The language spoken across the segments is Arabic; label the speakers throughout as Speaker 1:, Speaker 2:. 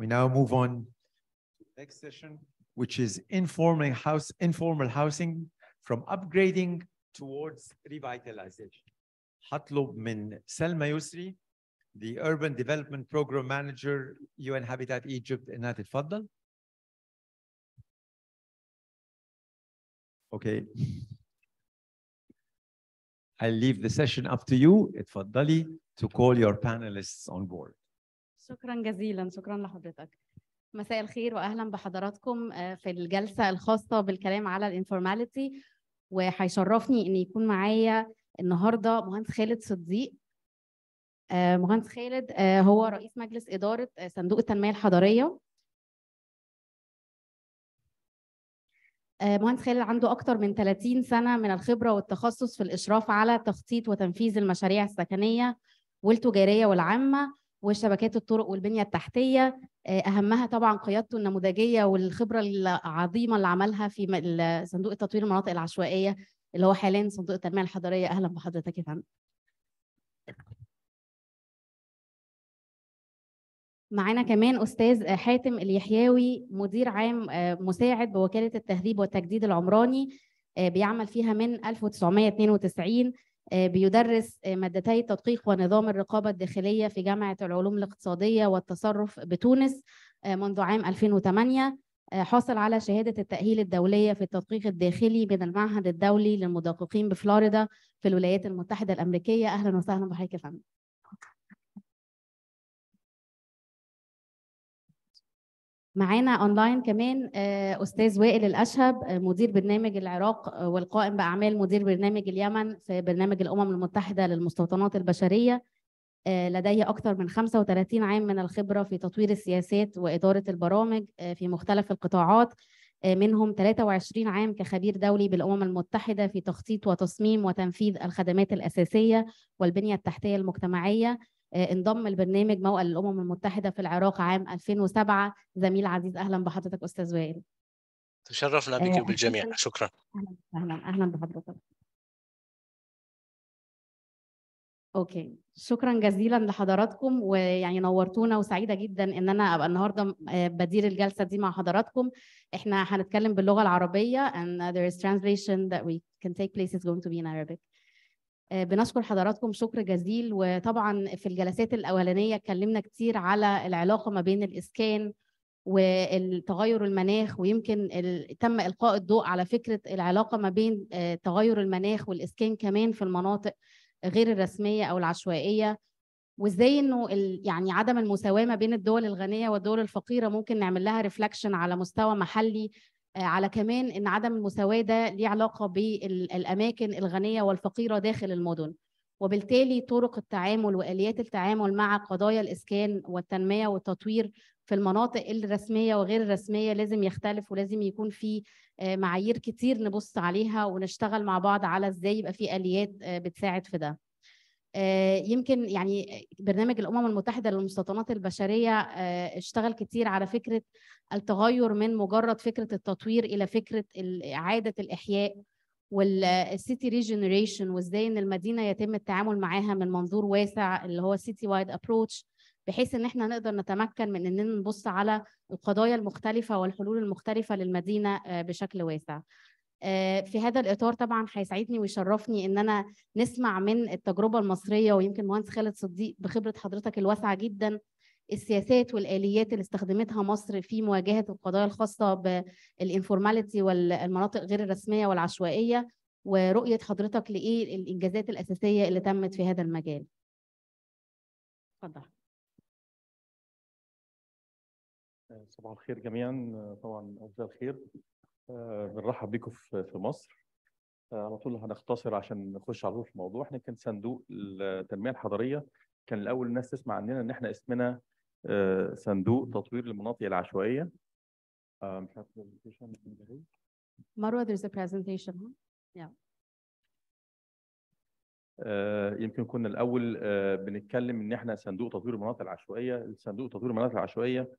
Speaker 1: We now move on to
Speaker 2: the next session, which is informal house informal housing from upgrading towards revitalization. هطلب Min سلمى يسري the Urban Development Program Manager UN Habitat Egypt انها Fadl.
Speaker 1: Okay.
Speaker 3: I'll leave the session up to you, اتفضلي, to call your
Speaker 4: panelists on board. شكرا جزيلا شكرا لحضرتك مساء الخير واهلا بحضراتكم آه، في الجلسه الخاصه بالكلام على الانفورماليتي وهيشرفني ان يكون معايا النهارده مهندس خالد صديق آه، مهندس خالد آه، هو رئيس مجلس اداره صندوق التنميه الحضريه مهندس خالد عنده اكتر من 30 سنه من الخبره والتخصص في الاشراف على تخطيط وتنفيذ المشاريع السكنيه والتجاريه والعامه وشبكات الطرق والبنيه التحتيه آه، اهمها طبعا قيادته النموذجيه والخبره العظيمه اللي عملها في صندوق التطوير المناطق العشوائيه اللي هو حاليا صندوق التنميه الحضريه اهلا بحضرتك يا فندم معانا كمان استاذ حاتم اليحياوي مدير عام آه، مساعد بوكاله التهذيب والتجديد العمراني آه، بيعمل فيها من 1992 آه، بيدرس آه، مادتي التدقيق ونظام الرقابة الداخلية في جامعة العلوم الاقتصادية والتصرف بتونس آه، منذ عام 2008 حصل على شهادة التأهيل الدولية في التدقيق الداخلي من المعهد الدولي للمدققين بفلوريدا في الولايات المتحدة الأمريكية أهلا وسهلا بحضرتك يا فندم معانا اونلاين كمان آه، استاذ وائل الاشهب آه، مدير برنامج العراق آه، والقائم باعمال مدير برنامج اليمن في برنامج الامم المتحده للمستوطنات البشريه لديه اكثر من 35 عام من الخبره في تطوير السياسات واداره البرامج في مختلف القطاعات منهم 23 عام كخبير دولي بالامم المتحده في تخطيط وتصميم وتنفيذ الخدمات الاساسيه والبنيه التحتيه المجتمعيه آه، انضم لبرنامج موئل الامم المتحده في العراق عام 2007 زميل عزيز اهلا بحضرتك استاذ وائل
Speaker 5: تشرفنا
Speaker 1: آه، بك وبالجميع
Speaker 5: شكرا
Speaker 4: اهلا اهلا بحضرتك اوكي شكرا جزيلا لحضراتكم ويعني نورتونا وسعيده جدا ان انا ابقى النهارده آه، بدير الجلسه دي مع حضراتكم احنا هنتكلم باللغه العربيه and there is translation that we can take place is going to be in Arabic آه، بنشكر حضراتكم شكر جزيل وطبعا في الجلسات الاولانيه اتكلمنا كتير على العلاقه ما بين الاسكان والتغير المناخ ويمكن تم القاء الضوء على فكره العلاقه ما بين آه، تغير المناخ والاسكان كمان في المناطق غير الرسميه او العشوائيه وازاي انه يعني عدم المساواه ما بين الدول الغنيه والدول الفقيره ممكن نعمل لها ريفلكشن على مستوى محلي آه، على كمان ان عدم المساواه ده ليه علاقه بالاماكن الغنيه والفقيره داخل المدن وبالتالي طرق التعامل واليات التعامل مع قضايا الاسكان والتنميه والتطوير في المناطق الرسميه وغير الرسميه لازم يختلف ولازم يكون في آه، معايير كتير نبص عليها ونشتغل مع بعض على ازاي يبقى في اليات آه، بتساعد في ده آه، يمكن يعني برنامج الامم المتحده للمستوطنات البشريه آه، اشتغل كتير على فكره التغير من مجرد فكره التطوير الى فكره اعاده الاحياء والسيتي ريجنريشن آه، وازاي ان المدينه يتم التعامل معاها من منظور واسع اللي هو سيتي وايد ابروتش بحيث ان احنا نقدر نتمكن من اننا نبص على القضايا المختلفه والحلول المختلفه للمدينه بشكل واسع. آه، في هذا الاطار طبعا هيسعدني ويشرفني ان انا نسمع من التجربه المصريه ويمكن مهندس خالد صديق بخبره حضرتك الواسعه جدا السياسات والاليات اللي استخدمتها مصر في مواجهه القضايا الخاصه بالانفورماليتي والمناطق غير الرسميه والعشوائيه ورؤيه حضرتك لايه الانجازات الاساسيه اللي تمت في هذا المجال.
Speaker 1: اتفضل.
Speaker 6: صباح الخير جميعا طبعا مساء الخير آه، بنرحب بكم في مصر آه، على طول هنختصر عشان نخش على طول في الموضوع احنا كان صندوق التنميه الحضريه كان الاول الناس تسمع عننا ان احنا اسمنا آه، صندوق تطوير المناطق العشوائيه مش عارف
Speaker 4: مروه there's a presentation yeah.
Speaker 6: يمكن كنا الاول بنتكلم ان احنا صندوق تطوير المناطق العشوائيه صندوق تطوير المناطق العشوائيه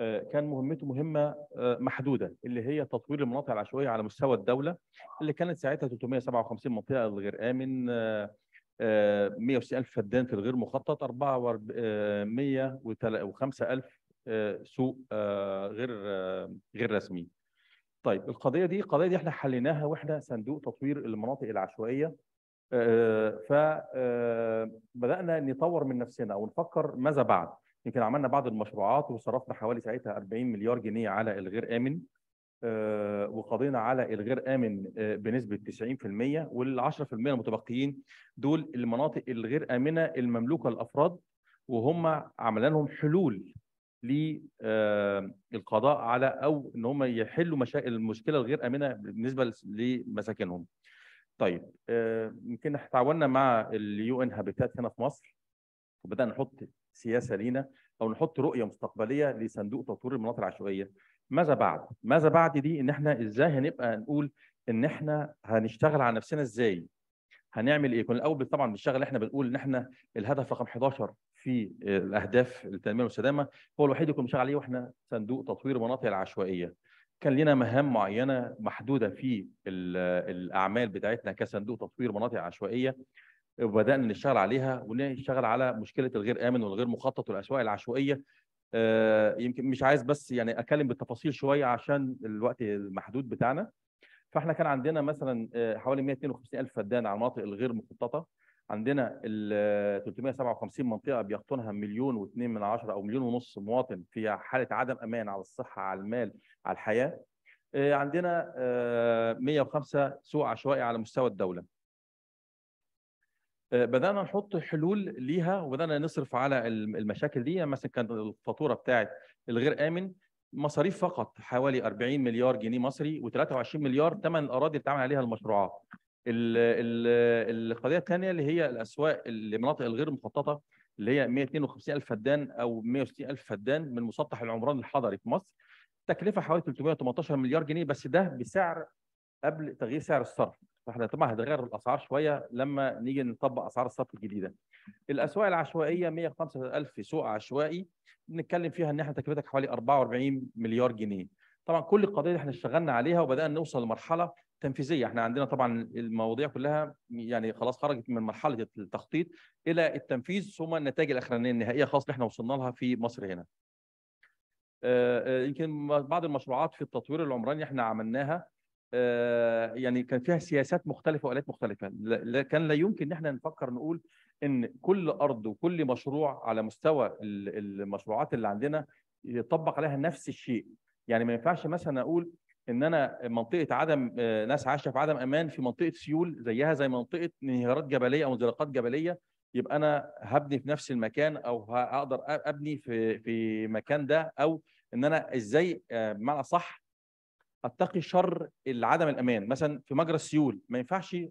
Speaker 6: آه، كان مهمته مهمه آه، محدوده اللي هي تطوير المناطق العشوائيه على مستوى الدوله اللي كانت ساعتها 357 منطقه غير امن 160000 آه، فدان في الغير مخطط 405000 سوق غير غير رسمي. طيب القضيه دي القضيه دي احنا حليناها واحنا صندوق تطوير المناطق العشوائيه فبدانا نطور من نفسنا ونفكر ماذا بعد يمكن عملنا بعض المشروعات وصرفنا حوالي ساعتها 40 مليار جنيه على الغير امن آه، وقضينا على الغير امن آه، بنسبه 90% وال 10% المتبقيين دول المناطق الغير امنه المملوكه للافراد وهم عملنا لهم حلول للقضاء آه، على او ان هم يحلوا مشاكل المشكله الغير امنه بالنسبه لمساكنهم. طيب يمكن تعاوننا مع اليو ان هابيتات هنا في مصر وبدانا نحط سياسه لينا او نحط رؤيه مستقبليه لصندوق تطوير المناطق العشوائيه ماذا بعد ماذا بعد دي ان احنا ازاي هنبقى نقول ان احنا هنشتغل على نفسنا ازاي هنعمل ايه كنا الاول طبعا بنشتغل احنا بنقول ان احنا الهدف رقم 11 في آه، الاهداف التنميه والسلامه هو الوحيد اللي كنا بنشتغل عليه واحنا صندوق تطوير المناطق العشوائيه كان لنا مهام معينه محدوده في آه، الاعمال بتاعتنا كصندوق تطوير مناطق عشوائيه وبدانا نشتغل عليها ونشتغل على مشكله الغير امن والغير مخطط والاسواق العشوائيه آه، يمكن مش عايز بس يعني اكلم بالتفاصيل شويه عشان الوقت المحدود بتاعنا فاحنا كان عندنا مثلا آه، حوالي 152 الف فدان على المناطق الغير مخططه عندنا ال 357 منطقه بيقطنها مليون و2 من عشرة او مليون ونص مواطن في حاله عدم امان على الصحه على المال على الحياه آه، عندنا 105 سوق عشوائي على مستوى الدوله آه، بدانا نحط حلول ليها وبدانا نصرف على المشاكل دي يعني مثلا كانت الفاتوره بتاعت الغير امن مصاريف فقط حوالي 40 مليار جنيه مصري و23 مليار ثمن الاراضي اللي اتعمل عليها المشروعات القضيه الثانيه اللي هي الاسواق لمناطق الغير مخططه اللي هي 152 الف فدان او 160 الف فدان من مسطح العمران الحضري في مصر تكلفه حوالي 318 مليار جنيه بس ده بسعر قبل تغيير سعر الصرف فاحنا طبعا هتغير الاسعار شويه لما نيجي نطبق اسعار الصرف الجديده. الاسواق العشوائيه 105000 في سوق عشوائي بنتكلم فيها ان احنا تكلفتك حوالي 44 مليار جنيه. طبعا كل القضايا دي احنا اشتغلنا عليها وبدانا نوصل لمرحله تنفيذيه، احنا عندنا طبعا المواضيع كلها يعني خلاص خرجت من مرحله التخطيط الى التنفيذ ثم النتائج الاخرانيه النهائيه خاصه اللي احنا وصلنا لها في مصر هنا. آه، آه، يمكن بعض المشروعات في التطوير العمراني احنا عملناها آه، يعني كان فيها سياسات مختلفه والات مختلفه كان لا يمكن ان احنا نفكر نقول ان كل ارض وكل مشروع على مستوى المشروعات اللي عندنا يطبق عليها نفس الشيء يعني ما ينفعش مثلا اقول ان انا منطقه عدم آه، ناس عايشه في عدم امان في منطقه سيول زيها زي منطقه انهيارات جبليه او انزلاقات جبليه يبقى انا هبني في نفس المكان او هقدر ابني في في مكان ده او ان انا ازاي آه، بمعنى صح اتقي شر عدم الامان مثلا في مجرى السيول ما ينفعش آه،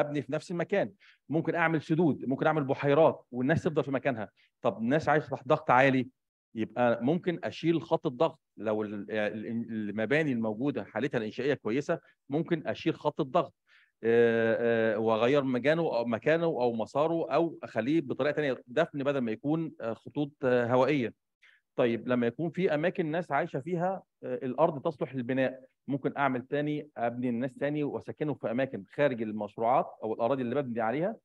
Speaker 6: ابني في نفس المكان ممكن اعمل سدود ممكن اعمل بحيرات والناس تفضل في مكانها طب الناس عايشه تحت ضغط عالي يبقى ممكن اشيل خط الضغط لو المباني الموجوده حالتها الانشائيه كويسه ممكن اشيل خط الضغط آه، آه، واغير مكانه او مكانه او مساره او اخليه بطريقه ثانيه دفن بدل ما يكون خطوط هوائيه طيب لما يكون في اماكن ناس عايشه فيها آه، الارض تصلح للبناء ممكن اعمل تاني ابني الناس تاني واسكنهم في اماكن خارج المشروعات او الاراضي اللي ببني عليها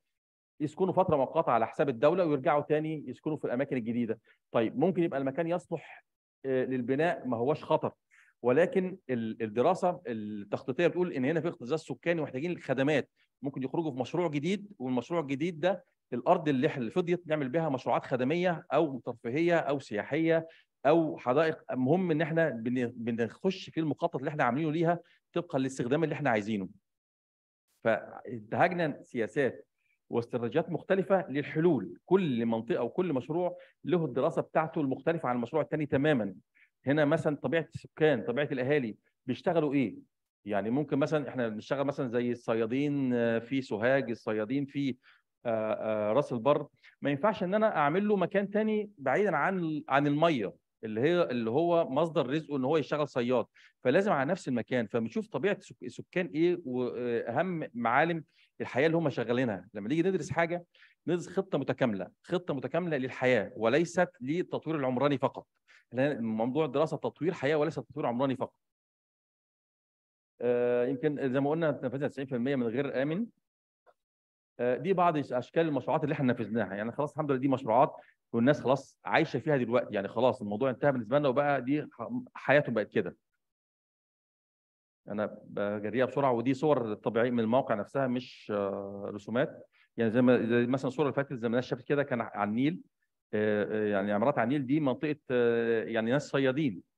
Speaker 6: يسكنوا فتره مؤقته على حساب الدوله ويرجعوا تاني يسكنوا في الاماكن الجديده طيب ممكن يبقى المكان يصلح آه، للبناء ما هوش خطر ولكن الدراسه التخطيطيه بتقول ان هنا في اختزاز سكاني ومحتاجين الخدمات ممكن يخرجوا في مشروع جديد والمشروع الجديد ده الارض اللي احنا فضيت نعمل بها مشروعات خدميه او ترفيهيه او سياحيه او حدائق المهم ان احنا بنخش في المخطط اللي احنا عاملينه ليها طبقا للاستخدام اللي احنا عايزينه. فانتهجنا سياسات واستراتيجيات مختلفه للحلول، كل منطقه وكل مشروع له الدراسه بتاعته المختلفه عن المشروع الثاني تماما. هنا مثلا طبيعه السكان، طبيعه الاهالي بيشتغلوا ايه؟ يعني ممكن مثلا احنا بنشتغل مثلا زي الصيادين آه، في سوهاج، الصيادين في آه، آه، راس البر ما ينفعش ان انا اعمل له مكان تاني بعيدا عن عن الميه اللي هي اللي هو مصدر رزقه ان هو يشتغل صياد فلازم على نفس المكان فبنشوف طبيعه السكان ايه واهم معالم الحياه اللي هم شغالينها لما نيجي ندرس حاجه ندرس خطه متكامله خطه متكامله للحياه وليست للتطوير العمراني فقط موضوع الدراسه تطوير حياه وليس تطوير عمراني فقط آه، يمكن زي ما قلنا تنفذنا 90% من غير امن آه، دي بعض اشكال المشروعات اللي احنا نفذناها يعني خلاص الحمد لله دي مشروعات والناس خلاص عايشه فيها دلوقتي يعني خلاص الموضوع انتهى بالنسبه لنا وبقى دي حياتهم بقت كده انا بجريها بسرعه ودي صور طبيعيه من الموقع نفسها مش آه، رسومات يعني زي ما زي مثلا الصوره اللي فاتت زي ما الناس شافت كده كان على النيل آه، يعني عمارات على النيل دي منطقه يعني ناس صيادين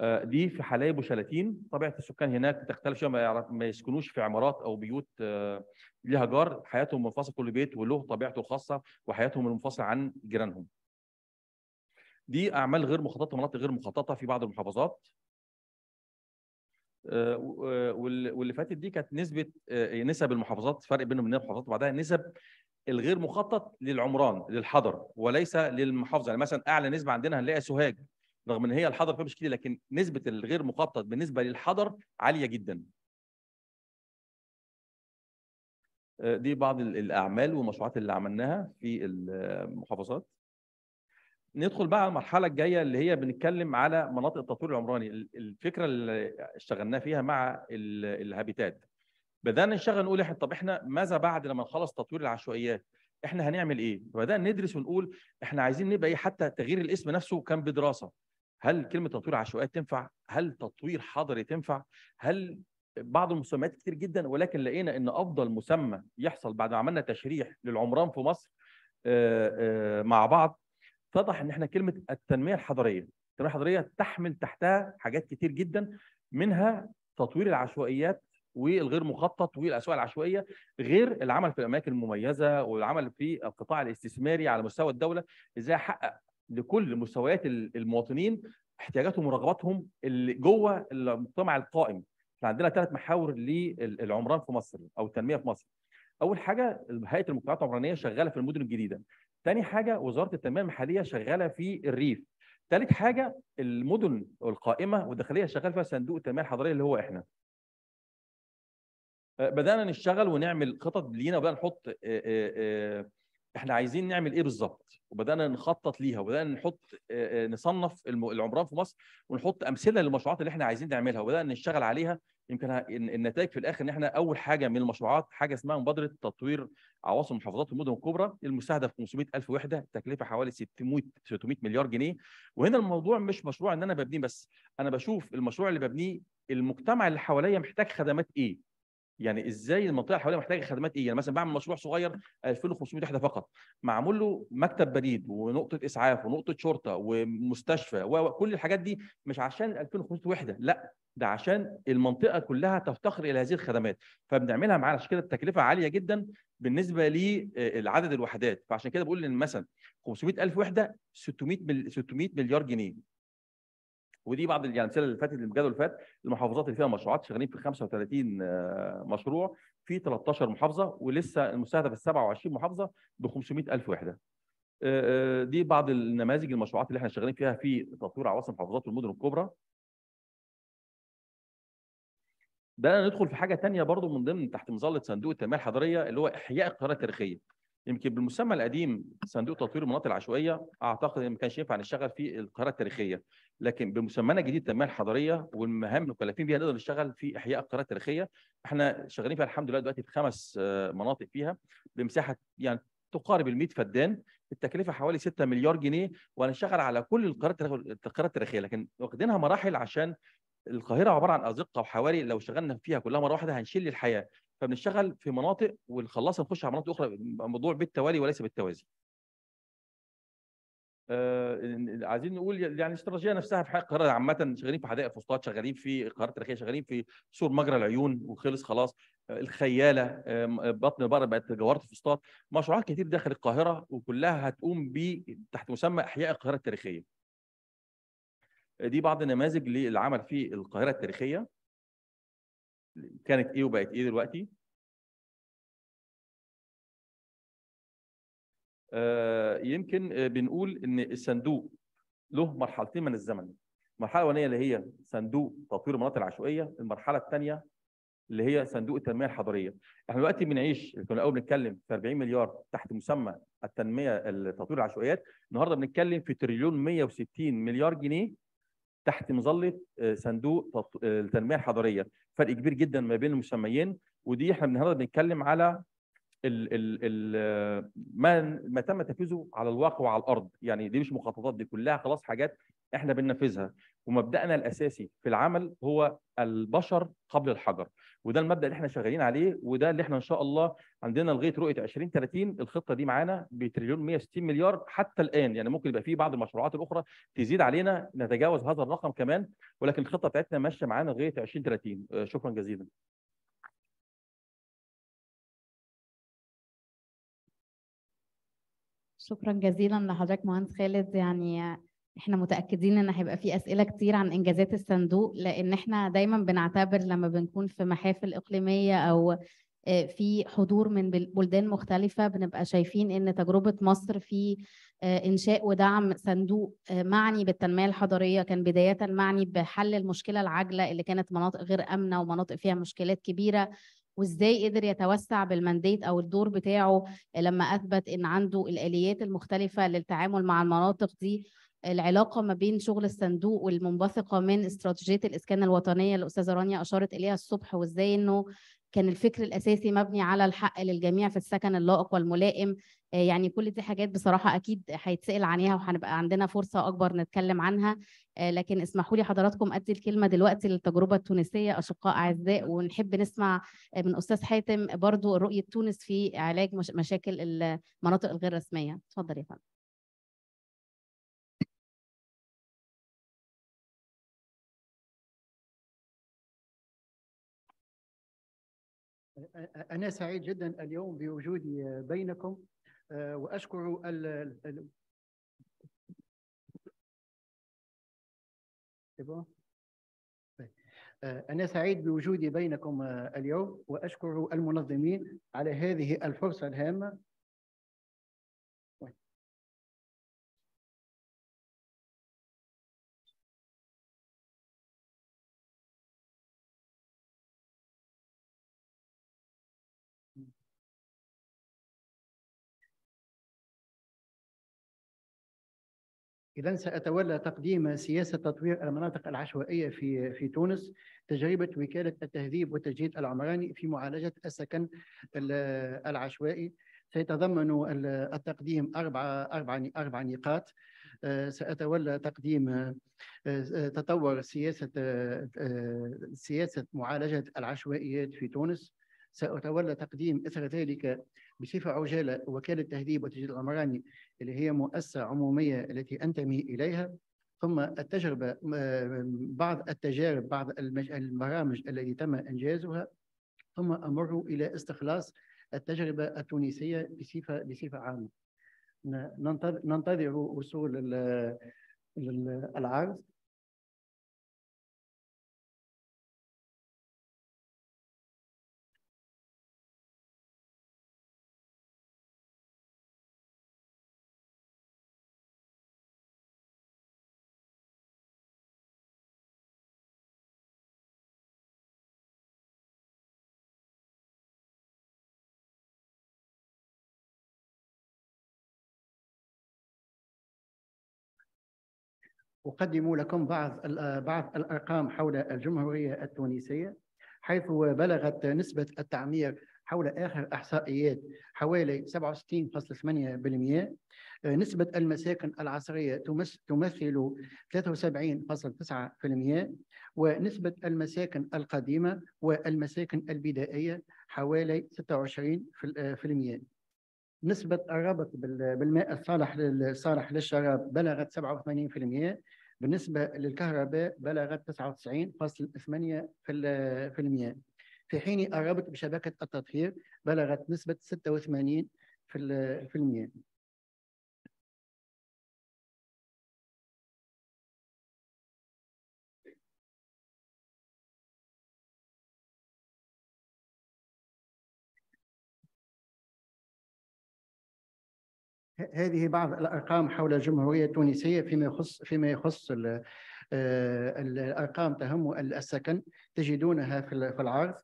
Speaker 6: آه، دي في حلايب وشلاتين طبيعه السكان هناك بتختلف شويه ما يعرف ما يسكنوش في عمارات او بيوت آه، لها جار حياتهم منفصله كل بيت وله طبيعته الخاصه وحياتهم المنفصله عن جيرانهم دي اعمال غير مخططه مناطق غير مخططه في بعض المحافظات آه، واللي فاتت دي كانت نسبه نسب المحافظات فرق بينهم من المحافظات وبعدها نسب الغير مخطط للعمران للحضر وليس للمحافظه يعني مثلا اعلى نسبه عندنا هنلاقي سوهاج رغم ان هي الحضر فيها مش كتير لكن نسبه الغير مخطط بالنسبه للحضر عاليه جدا آه، دي بعض الاعمال والمشروعات اللي عملناها في المحافظات ندخل بقى على المرحله الجايه اللي هي بنتكلم على مناطق التطوير العمراني الفكره اللي اشتغلناها فيها مع الهابيتات بدانا نشتغل نقول احنا طب احنا ماذا بعد لما نخلص تطوير العشوائيات احنا هنعمل ايه بدانا ندرس ونقول احنا عايزين نبقى ايه حتى تغيير الاسم نفسه كان بدراسه هل كلمه تطوير عشوائيات تنفع هل تطوير حضري تنفع هل بعض المسميات كتير جدا ولكن لقينا ان افضل مسمى يحصل بعد ما عملنا تشريح للعمران في مصر آه، آه، مع بعض اتضح ان احنا كلمه التنميه الحضريه التنميه الحضريه تحمل تحتها حاجات كتير جدا منها تطوير العشوائيات والغير مخطط والاسواق العشوائيه غير العمل في الاماكن المميزه والعمل في القطاع الاستثماري على مستوى الدوله ازاي احقق لكل مستويات المواطنين احتياجاتهم ورغباتهم اللي جوه المجتمع القائم احنا عندنا ثلاث محاور للعمران في مصر او التنميه في مصر اول حاجه هيئه المجتمعات العمرانيه شغاله في المدن الجديده ثاني حاجه وزاره التنميه المحليه شغاله في الريف ثالث حاجه المدن القائمه والداخليه شغال فيها صندوق التنميه الحضريه اللي هو احنا آه، بدانا نشتغل ونعمل خطط لينا وبدانا نحط آه، آه، احنا عايزين نعمل ايه بالظبط وبدانا نخطط ليها وبدانا نحط آه، آه، نصنف العمران في مصر ونحط امثله للمشروعات اللي احنا عايزين نعملها وبدانا نشتغل عليها يمكن النتائج في الاخر ان احنا اول حاجه من المشروعات حاجه اسمها مبادره تطوير عواصم المحافظات والمدن الكبرى المستهدف 500000 وحده تكلفه حوالي 600 600 مليار جنيه وهنا الموضوع مش مشروع ان انا ببنيه بس انا بشوف المشروع اللي ببنيه المجتمع اللي حواليا محتاج خدمات ايه يعني ازاي المنطقه حواليها محتاجه خدمات ايه يعني مثلا بعمل مشروع صغير 2500 وحده فقط معمول له مكتب بريد ونقطه اسعاف ونقطه شرطه ومستشفى وكل الحاجات دي مش عشان 2500 وحده لا ده عشان المنطقه كلها تفتقر الى هذه الخدمات فبنعملها معاه عشان كده التكلفه عاليه جدا بالنسبه للعدد آه، الوحدات فعشان كده بقول ان مثلا 500000 وحده 600 600 مليار جنيه ودي بعض يعني الامثله اللي فاتت اللي الجدول اللي فات المحافظات اللي فيها مشروعات شغالين في 35 آه، مشروع في 13 محافظه ولسه المستهدف ال 27 محافظه ب 500000 وحده آه، آه، دي بعض النماذج المشروعات اللي احنا شغالين فيها في تطوير عواصم محافظات والمدن الكبرى بدأنا ندخل في حاجه ثانيه برضو من ضمن تحت مظله صندوق التنميه الحضريه اللي هو احياء القاهره التاريخيه يمكن بالمسمى القديم صندوق تطوير المناطق العشوائيه اعتقد ما كانش ينفع نشتغل في القاهره التاريخيه لكن بمسمانا الجديد التنميه الحضريه والمهام المكلفين بيها نقدر نشتغل في احياء القرى التاريخيه احنا شغالين فيها الحمد لله دلوقتي في خمس آه، مناطق فيها بمساحه يعني تقارب ال 100 فدان التكلفه حوالي 6 مليار جنيه وهنشتغل على كل القرى التاريخيه لكن واخدينها مراحل عشان القاهره عباره عن ازقه وحواري لو شغلنا فيها كلها مره واحده هنشيل الحياه فبنشتغل في مناطق ونخلصها نخش على مناطق اخرى الموضوع بالتوالي وليس بالتوازي آه عايزين نقول يعني الاستراتيجيه نفسها في القاهره عامه شغالين في حدائق فسطاط شغالين في القاهره التاريخيه شغالين في سور مجرى العيون وخلص خلاص آه الخياله آه بطن البر بقت جوهره فسطاط مشروعات كتير داخل القاهره وكلها هتقوم ب تحت مسمى احياء القاهره التاريخيه آه، دي بعض النماذج للعمل في القاهره التاريخيه كانت ايه وبقت ايه دلوقتي آه، يمكن آه، بنقول ان الصندوق له مرحلتين من الزمن المرحله الاولانيه اللي هي صندوق تطوير المناطق العشوائيه المرحله الثانيه اللي هي صندوق التنميه الحضريه احنا دلوقتي بنعيش كنا الاول بنتكلم في 40 مليار تحت مسمى التنميه التطوير العشوائيات النهارده بنتكلم في تريليون 160 مليار جنيه تحت مظله آه، صندوق التنميه الحضريه فرق كبير جدا ما بين المسميين ودي احنا النهارده بنتكلم على ال ال الـ ما ما تم تنفيذه على الواقع وعلى الارض يعني دي مش مخططات دي كلها خلاص حاجات احنا بننفذها ومبدانا الاساسي في العمل هو البشر قبل الحجر وده المبدا اللي احنا شغالين عليه وده اللي احنا ان شاء الله عندنا لغايه رؤيه 2030 الخطه دي معانا بتريليون 160 مليار حتى الان يعني ممكن يبقى في بعض المشروعات الاخرى تزيد علينا نتجاوز هذا الرقم كمان ولكن الخطه بتاعتنا ماشيه معانا لغايه 2030 آه، شكرا جزيلا
Speaker 4: شكرا جزيلا لحضرتك مهندس خالد يعني احنا متاكدين ان هيبقى في اسئله كتير عن انجازات الصندوق لان احنا دايما بنعتبر لما بنكون في محافل اقليميه او آه، في حضور من بلدان مختلفه بنبقى شايفين ان تجربه مصر في آه، انشاء ودعم صندوق آه، معني بالتنميه الحضريه كان بدايه معني بحل المشكله العاجله اللي كانت مناطق غير امنه ومناطق فيها مشكلات كبيره وازاي قدر يتوسع بالمانديت او الدور بتاعه لما اثبت ان عنده الاليات المختلفه للتعامل مع المناطق دي العلاقه ما بين شغل الصندوق والمنبثقه من استراتيجيه الاسكان الوطنيه اللي الاستاذه رانيا اشارت اليها الصبح وازاي انه كان الفكر الاساسي مبني على الحق للجميع في السكن اللائق والملائم آه، يعني كل دي حاجات بصراحه اكيد هيتسال عليها وهنبقى عندنا فرصه اكبر نتكلم عنها آه، لكن اسمحوا لي حضراتكم ادي الكلمه دلوقتي للتجربه التونسيه اشقاء اعزاء ونحب نسمع آه، من استاذ حاتم برضو رؤيه تونس في علاج مشاكل المناطق الغير رسميه اتفضل يا فندم
Speaker 1: أنا سعيد جدا اليوم بوجودي بينكم آه، وأشكر ال ال طيب.
Speaker 7: آه، أنا سعيد بوجودي بينكم آه، اليوم وأشكر المنظمين على هذه الفرصة الهامة اذا ساتولى تقديم سياسه تطوير المناطق العشوائيه في في تونس تجربه وكاله التهذيب والتجديد العمراني في معالجه السكن العشوائي سيتضمن التقديم أربع أربع أربع نقاط آه، سأتولى تقديم آه، تطور سياسة آه، سياسة معالجة العشوائيات في تونس سأتولى تقديم إثر ذلك بصفه عجاله وكاله تهذيب وتجديد العمراني اللي هي مؤسسه عموميه التي انتمي اليها ثم التجربه آه، بعض التجارب بعض البرامج التي تم انجازها ثم امر الى استخلاص التجربه التونسيه بصفه بصفه عامه ننتظر وصول العرض أقدم لكم بعض آه، بعض الأرقام حول الجمهورية التونسية حيث بلغت نسبة التعمير حول آخر إحصائيات حوالي 67.8% نسبة المساكن العصرية تمثل 73.9% ونسبة المساكن القديمة والمساكن البدائية حوالي 26% آه، نسبة الربط بالماء الصالح للصالح للشراب بلغت 87% بالنسبة للكهرباء بلغت 99.8% في, في حين قربت بشبكة التطهير بلغت نسبة 86% في المية. هذه بعض الارقام حول الجمهوريه التونسيه فيما يخص فيما يخص آه، الارقام تهم السكن تجدونها في العرض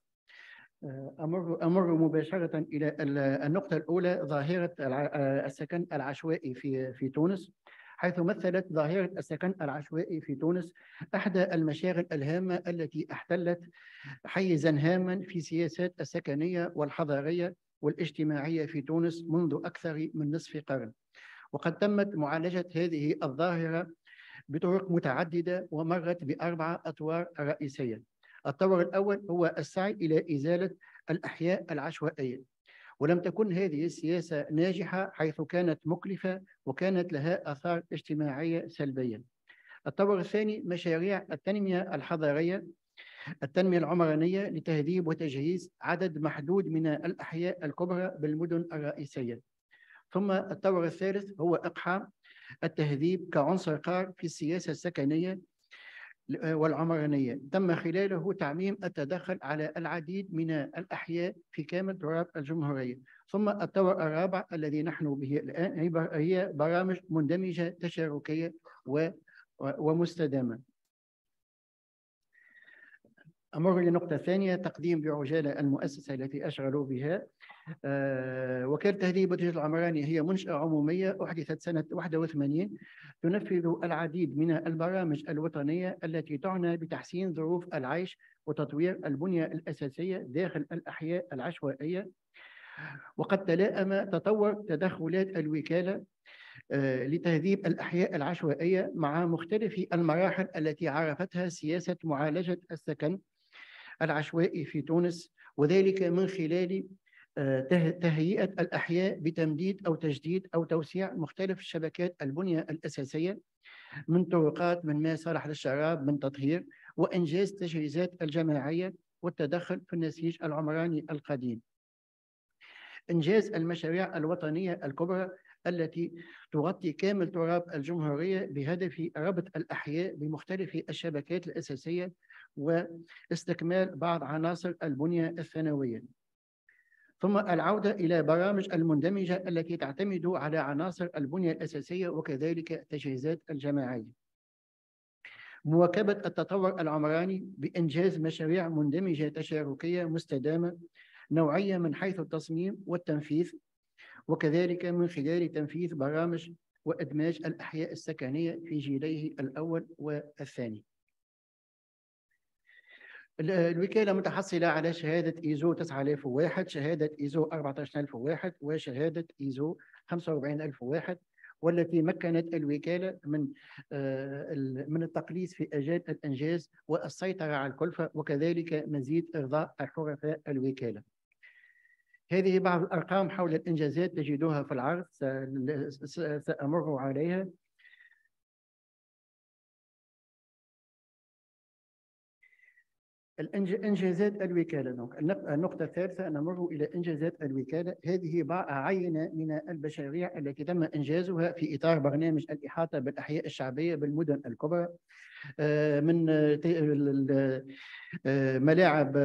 Speaker 7: آه، امر امر مباشره الى النقطه الاولى ظاهره آه، السكن العشوائي في في تونس حيث مثلت ظاهرة السكن العشوائي في تونس أحدى المشاغل الهامة التي احتلت حيزا هاما في السياسات السكنية والحضارية والاجتماعية في تونس منذ أكثر من نصف قرن وقد تمت معالجة هذه الظاهرة بطرق متعددة ومرت بأربعة أطوار رئيسية الطور الأول هو السعي إلى إزالة الأحياء العشوائية ولم تكن هذه السياسة ناجحة حيث كانت مكلفة وكانت لها آثار اجتماعية سلبية الطور الثاني مشاريع التنمية الحضرية التنمية العمرانية لتهذيب وتجهيز عدد محدود من الأحياء الكبرى بالمدن الرئيسية ثم الطور الثالث هو إقحام التهذيب كعنصر قار في السياسة السكنية آه، والعمرانية تم خلاله تعميم التدخل على العديد من الأحياء في كامل تراب الجمهورية ثم الطور الرابع الذي نحن به الآن هي برامج مندمجة تشاركية ومستدامة أمر للنقطة الثانية تقديم بعجالة المؤسسة التي أشغل بها آه، وكالة تهذيب بودجة العمراني هي منشأة عمومية أحدثت سنة 81 تنفذ العديد من البرامج الوطنية التي تعنى بتحسين ظروف العيش وتطوير البنية الأساسية داخل الأحياء العشوائية وقد تلائم تطور تدخلات الوكالة آه، لتهذيب الأحياء العشوائية مع مختلف المراحل التي عرفتها سياسة معالجة السكن العشوائي في تونس وذلك من خلال آه، تهيئة الأحياء بتمديد أو تجديد أو توسيع مختلف شبكات البنية الأساسية من طرقات من ماء صالح للشراب من تطهير وإنجاز تجهيزات الجماعية والتدخل في النسيج العمراني القديم إنجاز المشاريع الوطنية الكبرى التي تغطي كامل تراب الجمهورية بهدف ربط الأحياء بمختلف الشبكات الأساسية واستكمال بعض عناصر البنية الثانوية ثم العودة إلى برامج المندمجة التي تعتمد على عناصر البنية الأساسية وكذلك التجهيزات الجماعية مواكبة التطور العمراني بإنجاز مشاريع مندمجة تشاركية مستدامة نوعية من حيث التصميم والتنفيذ وكذلك من خلال تنفيذ برامج وإدماج الأحياء السكنية في جيليه الأول والثاني الوكالة متحصلة على شهادة إيزو 9001 شهادة إيزو 14001 وشهادة إيزو 45001 والتي مكنت الوكالة من آه، من التقليص في أجال الإنجاز والسيطرة على الكلفة وكذلك مزيد إرضاء حرفاء الوكالة. هذه بعض الأرقام حول الإنجازات تجدوها في العرض سأمر عليها الانجازات الوكالة دونك النقطة الثالثة نمر إلى إنجازات الوكالة هذه عينة من المشاريع التي تم إنجازها في إطار برنامج الإحاطة بالأحياء الشعبية بالمدن الكبرى آه، من آه، ملاعب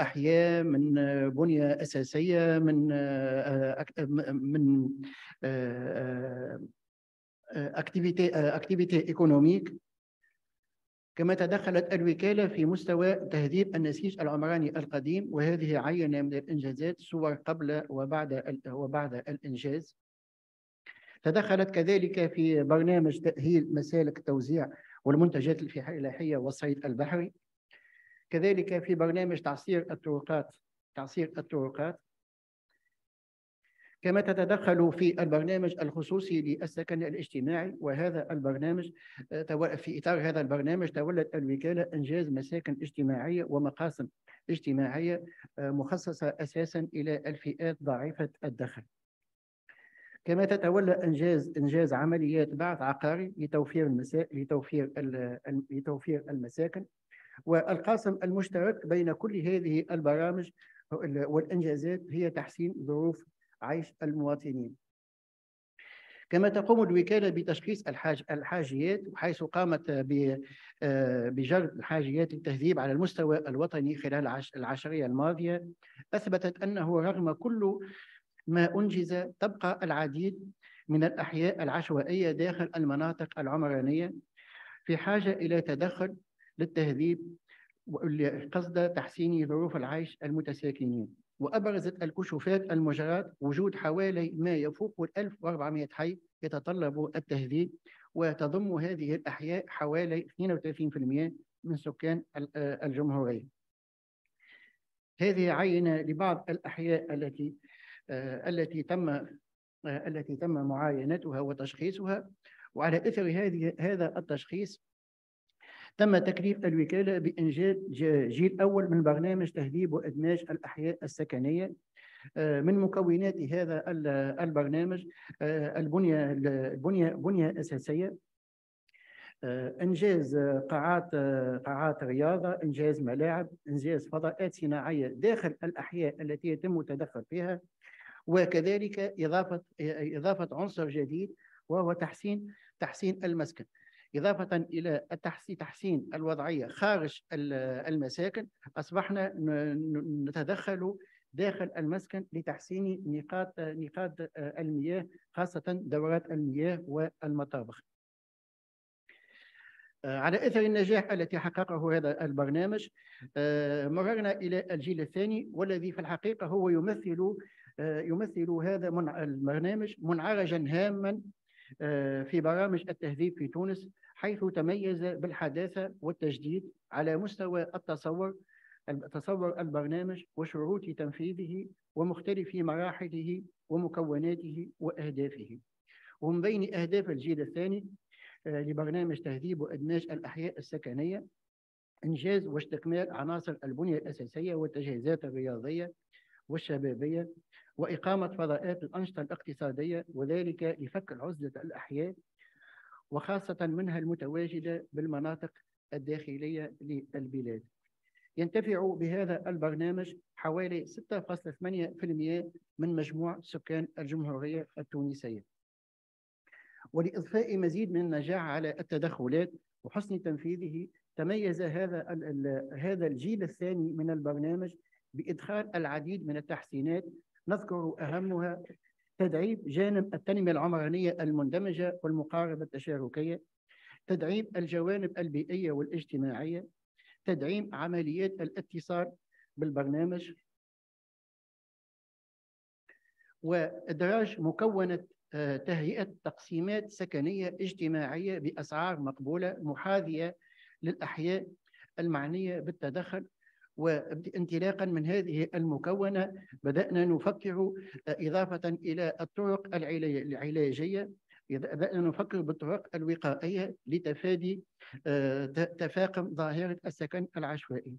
Speaker 7: أحياء من بنية أساسية من آه، من اكتيفيتي اكتيفيتي ايكونوميك كما تدخلت الوكالة في مستوى تهذيب النسيج العمراني القديم وهذه عينة من الإنجازات صور قبل وبعد وبعد الإنجاز تدخلت كذلك في برنامج تأهيل مسالك التوزيع والمنتجات الفلاحية والصيد البحري كذلك في برنامج تعصير الطرقات تعصير الطرقات كما تتدخل في البرنامج الخصوصي للسكن الاجتماعي وهذا البرنامج آه، في اطار هذا البرنامج تولت الوكاله انجاز مساكن اجتماعيه ومقاسم اجتماعيه آه، مخصصه اساسا الى الفئات ضعيفه الدخل. كما تتولى انجاز انجاز عمليات بعث عقاري لتوفير المسا... لتوفير لتوفير المساكن والقاسم المشترك بين كل هذه البرامج والانجازات هي تحسين ظروف عيش المواطنين كما تقوم الوكاله بتشخيص الحاج الحاجيات حيث قامت آه، بجلب الحاجيات للتهذيب على المستوى الوطني خلال العشريه الماضيه اثبتت انه رغم كل ما انجز تبقى العديد من الاحياء العشوائيه داخل المناطق العمرانيه في حاجه الى تدخل للتهذيب قصد تحسين ظروف العيش المتساكنين وأبرزت الكشوفات المجرات وجود حوالي ما يفوق ال 1400 حي يتطلب التهذيب وتضم هذه الأحياء حوالي 32% من سكان آه، الجمهورية هذه عينة لبعض الأحياء التي آه، التي تم آه، التي تم معاينتها وتشخيصها وعلى اثر هذه هذا التشخيص تم تكليف الوكالة بإنجاز جيل أول من برنامج تهذيب وإدماج الأحياء السكنية آه، من مكونات هذا البرنامج آه، البنية البنية بنية أساسية آه، انجاز قاعات قاعات رياضه انجاز ملاعب انجاز فضاءات صناعيه داخل الاحياء التي يتم التدخل فيها وكذلك اضافه اضافه عنصر جديد وهو تحسين تحسين المسكن إضافة إلى تحسين الوضعية خارج المساكن أصبحنا نتدخل داخل المسكن لتحسين نقاط نقاط آه، المياه خاصة دورات المياه والمطابخ. آه، على اثر النجاح التي حققه هذا البرنامج آه، مررنا الى الجيل الثاني والذي في الحقيقه هو يمثل يمثل هذا البرنامج منعرجا هاما في برامج التهذيب في تونس حيث تميز بالحداثة والتجديد على مستوى التصور تصور البرنامج وشروط تنفيذه ومختلف مراحله ومكوناته وأهدافه ومن بين أهداف الجيل الثاني آه، لبرنامج تهذيب وإدماج الأحياء السكنية إنجاز واستكمال عناصر البنية الأساسية والتجهيزات الرياضية والشبابية وإقامة فضاءات الأنشطة الاقتصادية وذلك لفك العزلة الأحياء وخاصة منها المتواجدة بالمناطق الداخلية للبلاد ينتفع بهذا البرنامج حوالي 6.8% من مجموع سكان الجمهورية التونسية ولإضفاء مزيد من النجاح على التدخلات وحسن تنفيذه تميز هذا هذا الجيل الثاني من البرنامج بإدخال العديد من التحسينات نذكر أهمها تدعيم جانب التنمية العمرانية المندمجة والمقاربة التشاركية تدعيم الجوانب البيئية والاجتماعية تدعيم عمليات الاتصال بالبرنامج وإدراج مكونة آه، تهيئة تقسيمات سكنية اجتماعية بأسعار مقبولة محاذية للأحياء المعنية بالتدخل وانطلاقا من هذه المكونة بدأنا نفكر إضافة إلى الطرق العلاجية بدأنا نفكر بالطرق الوقائية لتفادي آه، تفاقم ظاهرة السكن العشوائي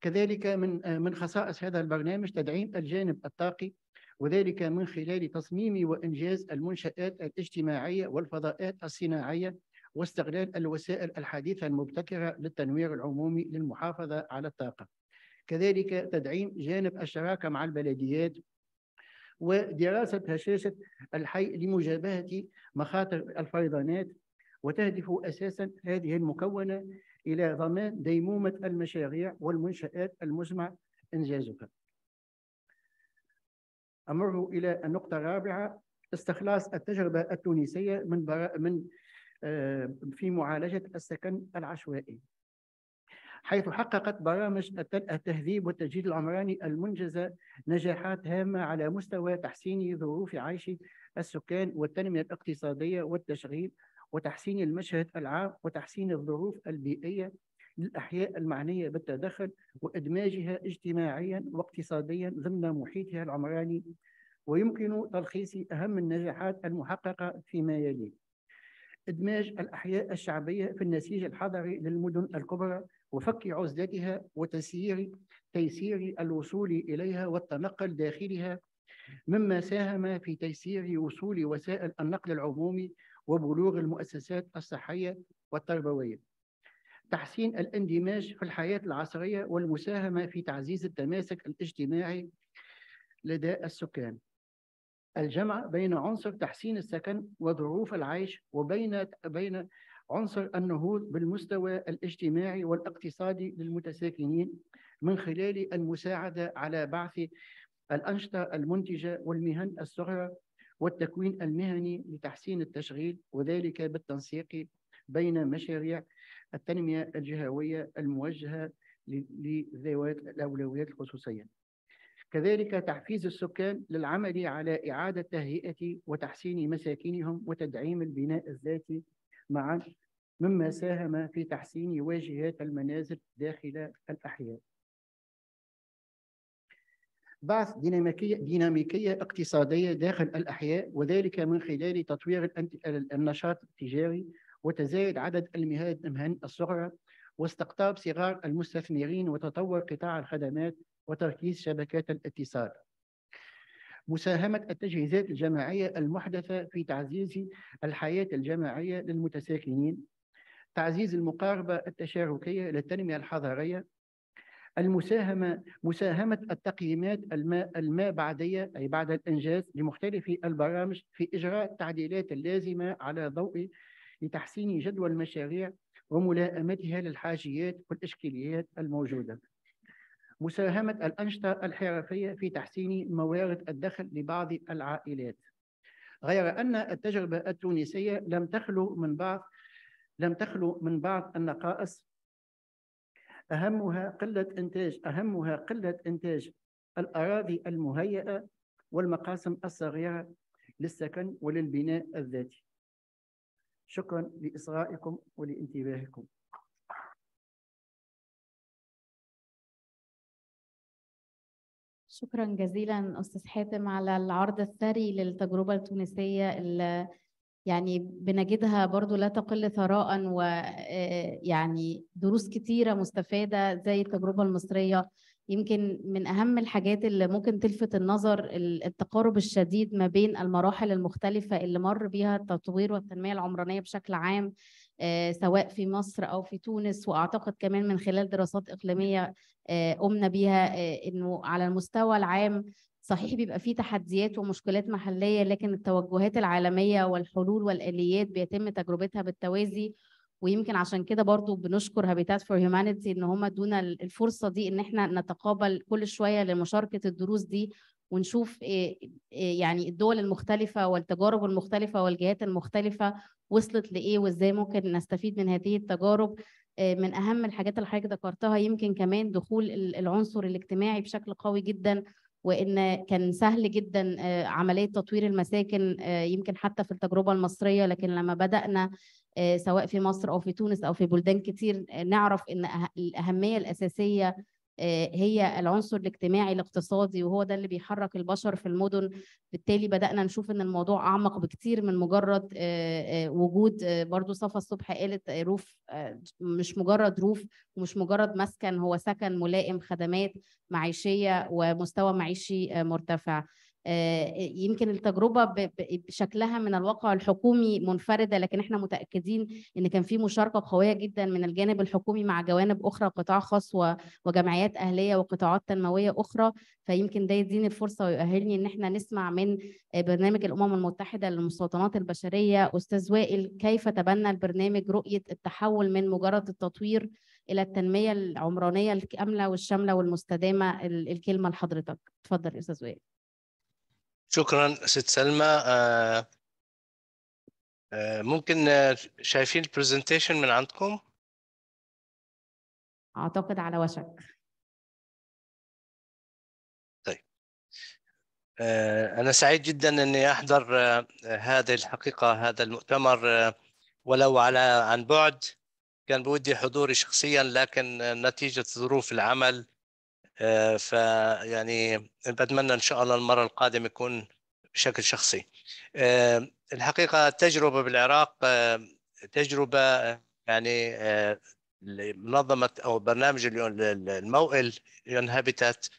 Speaker 7: كذلك من آه، من خصائص هذا البرنامج تدعيم الجانب الطاقي وذلك من خلال تصميم وإنجاز المنشآت الاجتماعية والفضاءات الصناعية واستغلال الوسائل الحديثة المبتكرة للتنوير العمومي للمحافظة على الطاقة كذلك تدعيم جانب الشراكة مع البلديات ودراسة هشاشة الحي لمجابهة مخاطر الفيضانات وتهدف أساسا هذه المكونة إلى ضمان ديمومة المشاريع والمنشآت المزمع إنجازها أمر إلى النقطة الرابعة استخلاص التجربة التونسية من من في معالجة السكن العشوائي حيث حققت برامج التهذيب والتجهيز العمراني المنجزة نجاحات هامة على مستوى تحسين ظروف عيش السكان والتنمية الاقتصادية والتشغيل وتحسين المشهد العام وتحسين الظروف البيئية للأحياء المعنية بالتدخل وإدماجها اجتماعيا واقتصاديا ضمن محيطها العمراني ويمكن تلخيص أهم النجاحات المحققة فيما يلي إدماج الأحياء الشعبية في النسيج الحضري للمدن الكبرى وفك عزلتها وتسيير تيسير الوصول إليها والتنقل داخلها مما ساهم في تيسير وصول وسائل النقل العمومي وبلوغ المؤسسات الصحية والتربوية تحسين الاندماج في الحياة العصرية والمساهمة في تعزيز التماسك الاجتماعي لدى السكان الجمع بين عنصر تحسين السكن وظروف العيش وبين بين عنصر النهوض بالمستوى الاجتماعي والاقتصادي للمتساكنين من خلال المساعدة على بعث الأنشطة المنتجة والمهن الصغرى والتكوين المهني لتحسين التشغيل وذلك بالتنسيق بين مشاريع التنمية الجهوية الموجهة لذوات الأولويات الخصوصية كذلك تحفيز السكان للعمل على إعادة تهيئة وتحسين مساكنهم وتدعيم البناء الذاتي معا مما ساهم في تحسين واجهات المنازل داخل الأحياء بعث ديناميكية, ديناميكية اقتصادية داخل الأحياء وذلك من خلال تطوير النشاط التجاري وتزايد عدد المهن الصغرى واستقطاب صغار المستثمرين وتطور قطاع الخدمات وتركيز شبكات الاتصال مساهمة التجهيزات الجماعية المحدثة في تعزيز الحياة الجماعية للمتساكنين تعزيز المقاربة التشاركية للتنمية الحضرية المساهمة مساهمة التقييمات الما, الما بعدية أي بعد الإنجاز لمختلف البرامج في إجراء التعديلات اللازمة على ضوء لتحسين جدوى المشاريع وملائمتها للحاجيات والإشكاليات الموجودة مساهمة الأنشطة الحرفية في تحسين موارد الدخل لبعض العائلات غير أن التجربة التونسية لم تخلو من بعض لم تخلو من بعض النقائص أهمها قلة إنتاج أهمها قلة إنتاج الأراضي المهيئة والمقاسم الصغيرة للسكن وللبناء الذاتي شكرا لإصغائكم ولانتباهكم
Speaker 4: شكرا جزيلا استاذ حاتم على العرض الثري للتجربه التونسيه اللي يعني بنجدها برضو لا تقل ثراء ويعني آه، دروس كتيره مستفاده زي التجربه المصريه يمكن من اهم الحاجات اللي ممكن تلفت النظر التقارب الشديد ما بين المراحل المختلفه اللي مر بها التطوير والتنميه العمرانيه بشكل عام آه، سواء في مصر او في تونس واعتقد كمان من خلال دراسات اقليميه آه، قمنا بيها آه، انه على المستوى العام صحيح بيبقى فيه تحديات ومشكلات محليه لكن التوجهات العالميه والحلول والاليات بيتم تجربتها بالتوازي ويمكن عشان كده برضو بنشكر هابيتات فور هيومانيتي ان هم ادونا الفرصه دي ان احنا نتقابل كل شويه لمشاركه الدروس دي ونشوف إيه، إيه يعني الدول المختلفة والتجارب المختلفة والجهات المختلفة وصلت لإيه وإزاي ممكن نستفيد من هذه التجارب آه، من أهم الحاجات اللي حضرتك ذكرتها يمكن كمان دخول العنصر الاجتماعي بشكل قوي جدا وإن كان سهل جدا آه، عملية تطوير المساكن آه، يمكن حتى في التجربة المصرية لكن لما بدأنا سواء في مصر أو في تونس أو في بلدان كتير نعرف إن الأهمية الأساسية آه، هي العنصر الاجتماعي الاقتصادي وهو ده اللي بيحرك البشر في المدن بالتالي بدأنا نشوف ان الموضوع أعمق بكتير من مجرد آه، آه، وجود برضو صفا الصبح قالت روف مش مجرد روف ومش مجرد مسكن هو سكن ملائم خدمات معيشية ومستوى معيشي مرتفع آه، يمكن التجربه بشكلها من الواقع الحكومي منفرده لكن احنا متاكدين ان كان في مشاركه قويه جدا من الجانب الحكومي مع جوانب اخرى قطاع خاص وجمعيات اهليه وقطاعات تنمويه اخرى فيمكن ده يديني الفرصه ويؤهلني ان احنا نسمع من آه، برنامج الامم المتحده للمستوطنات البشريه استاذ وائل كيف تبنى البرنامج رؤيه التحول من مجرد التطوير الى التنميه العمرانيه الكامله والشامله والمستدامه الكلمه لحضرتك اتفضل يا استاذ وائل
Speaker 5: شكرا ست سلمى آه، آه، ممكن آه، شايفين البرزنتيشن من عندكم اعتقد على وشك طيب انا سعيد جدا اني احضر هذه الحقيقه هذا المؤتمر ولو على عن بعد كان بودي حضوري شخصيا لكن نتيجه ظروف العمل آه، فيعني بتمنى ان شاء الله المره القادمه يكون بشكل شخصي آه، الحقيقه التجربه بالعراق آه، تجربه يعني منظمه او برنامج الموئل انهبتت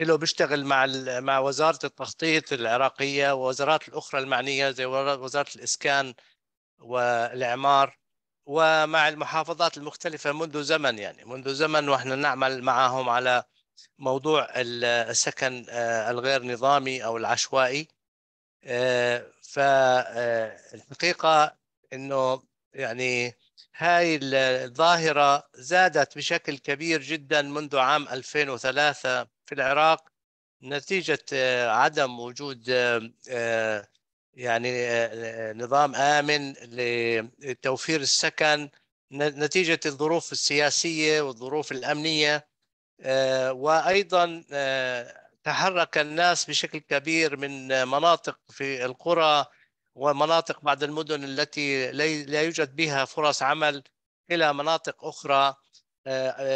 Speaker 5: له بيشتغل مع مع وزاره التخطيط العراقيه ووزارات الاخرى المعنيه زي وزاره الاسكان والاعمار ومع المحافظات المختلفة منذ زمن يعني منذ زمن واحنا نعمل معهم على موضوع السكن آه، الغير نظامي أو العشوائي آه، فالحقيقة آه، أنه يعني هاي الظاهرة زادت بشكل كبير جدا منذ عام 2003 في العراق نتيجة عدم وجود يعني آه، نظام آمن لتوفير السكن نتيجة الظروف السياسية والظروف الأمنية آه، وأيضا آه، تحرك الناس بشكل كبير من مناطق في القرى ومناطق بعض المدن التي لا يوجد بها فرص عمل إلى مناطق أخرى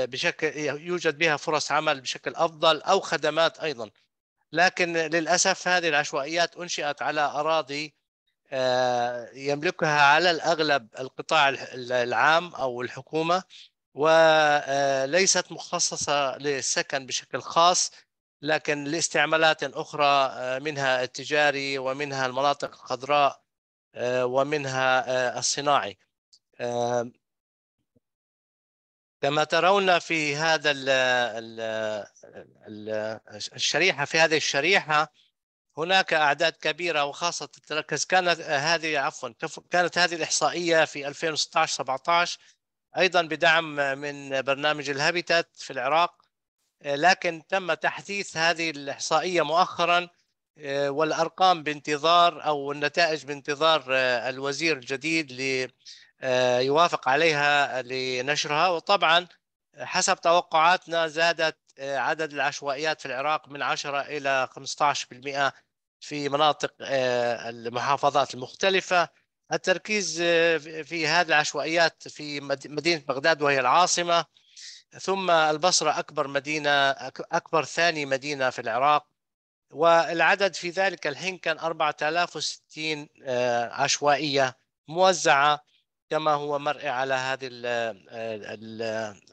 Speaker 5: بشكل يوجد بها فرص عمل بشكل أفضل أو خدمات أيضا لكن للاسف هذه العشوائيات انشئت على اراضي آه، يملكها على الاغلب القطاع العام او الحكومه وليست آه، مخصصه للسكن بشكل خاص لكن لاستعمالات اخرى آه، منها التجاري ومنها المناطق الخضراء ومنها الصناعي كما ترون في هذا ال ال ال الشريحة في هذه الشريحة هناك أعداد كبيرة وخاصة تركز كانت هذه عفوا كانت هذه الإحصائية في 2016 17 أيضا بدعم من برنامج الهابيتات في العراق لكن تم تحديث هذه الإحصائية مؤخرا والأرقام بانتظار أو النتائج بانتظار الوزير الجديد آه، يوافق عليها لنشرها وطبعا حسب توقعاتنا زادت آه، عدد العشوائيات في العراق من 10 إلى 15% في مناطق آه، المحافظات المختلفة التركيز في هذه العشوائيات في مدينة بغداد وهي العاصمة ثم البصرة أكبر مدينة أكبر ثاني مدينة في العراق والعدد في ذلك الحين كان 4060 عشوائية موزعة كما هو مرئي على هذه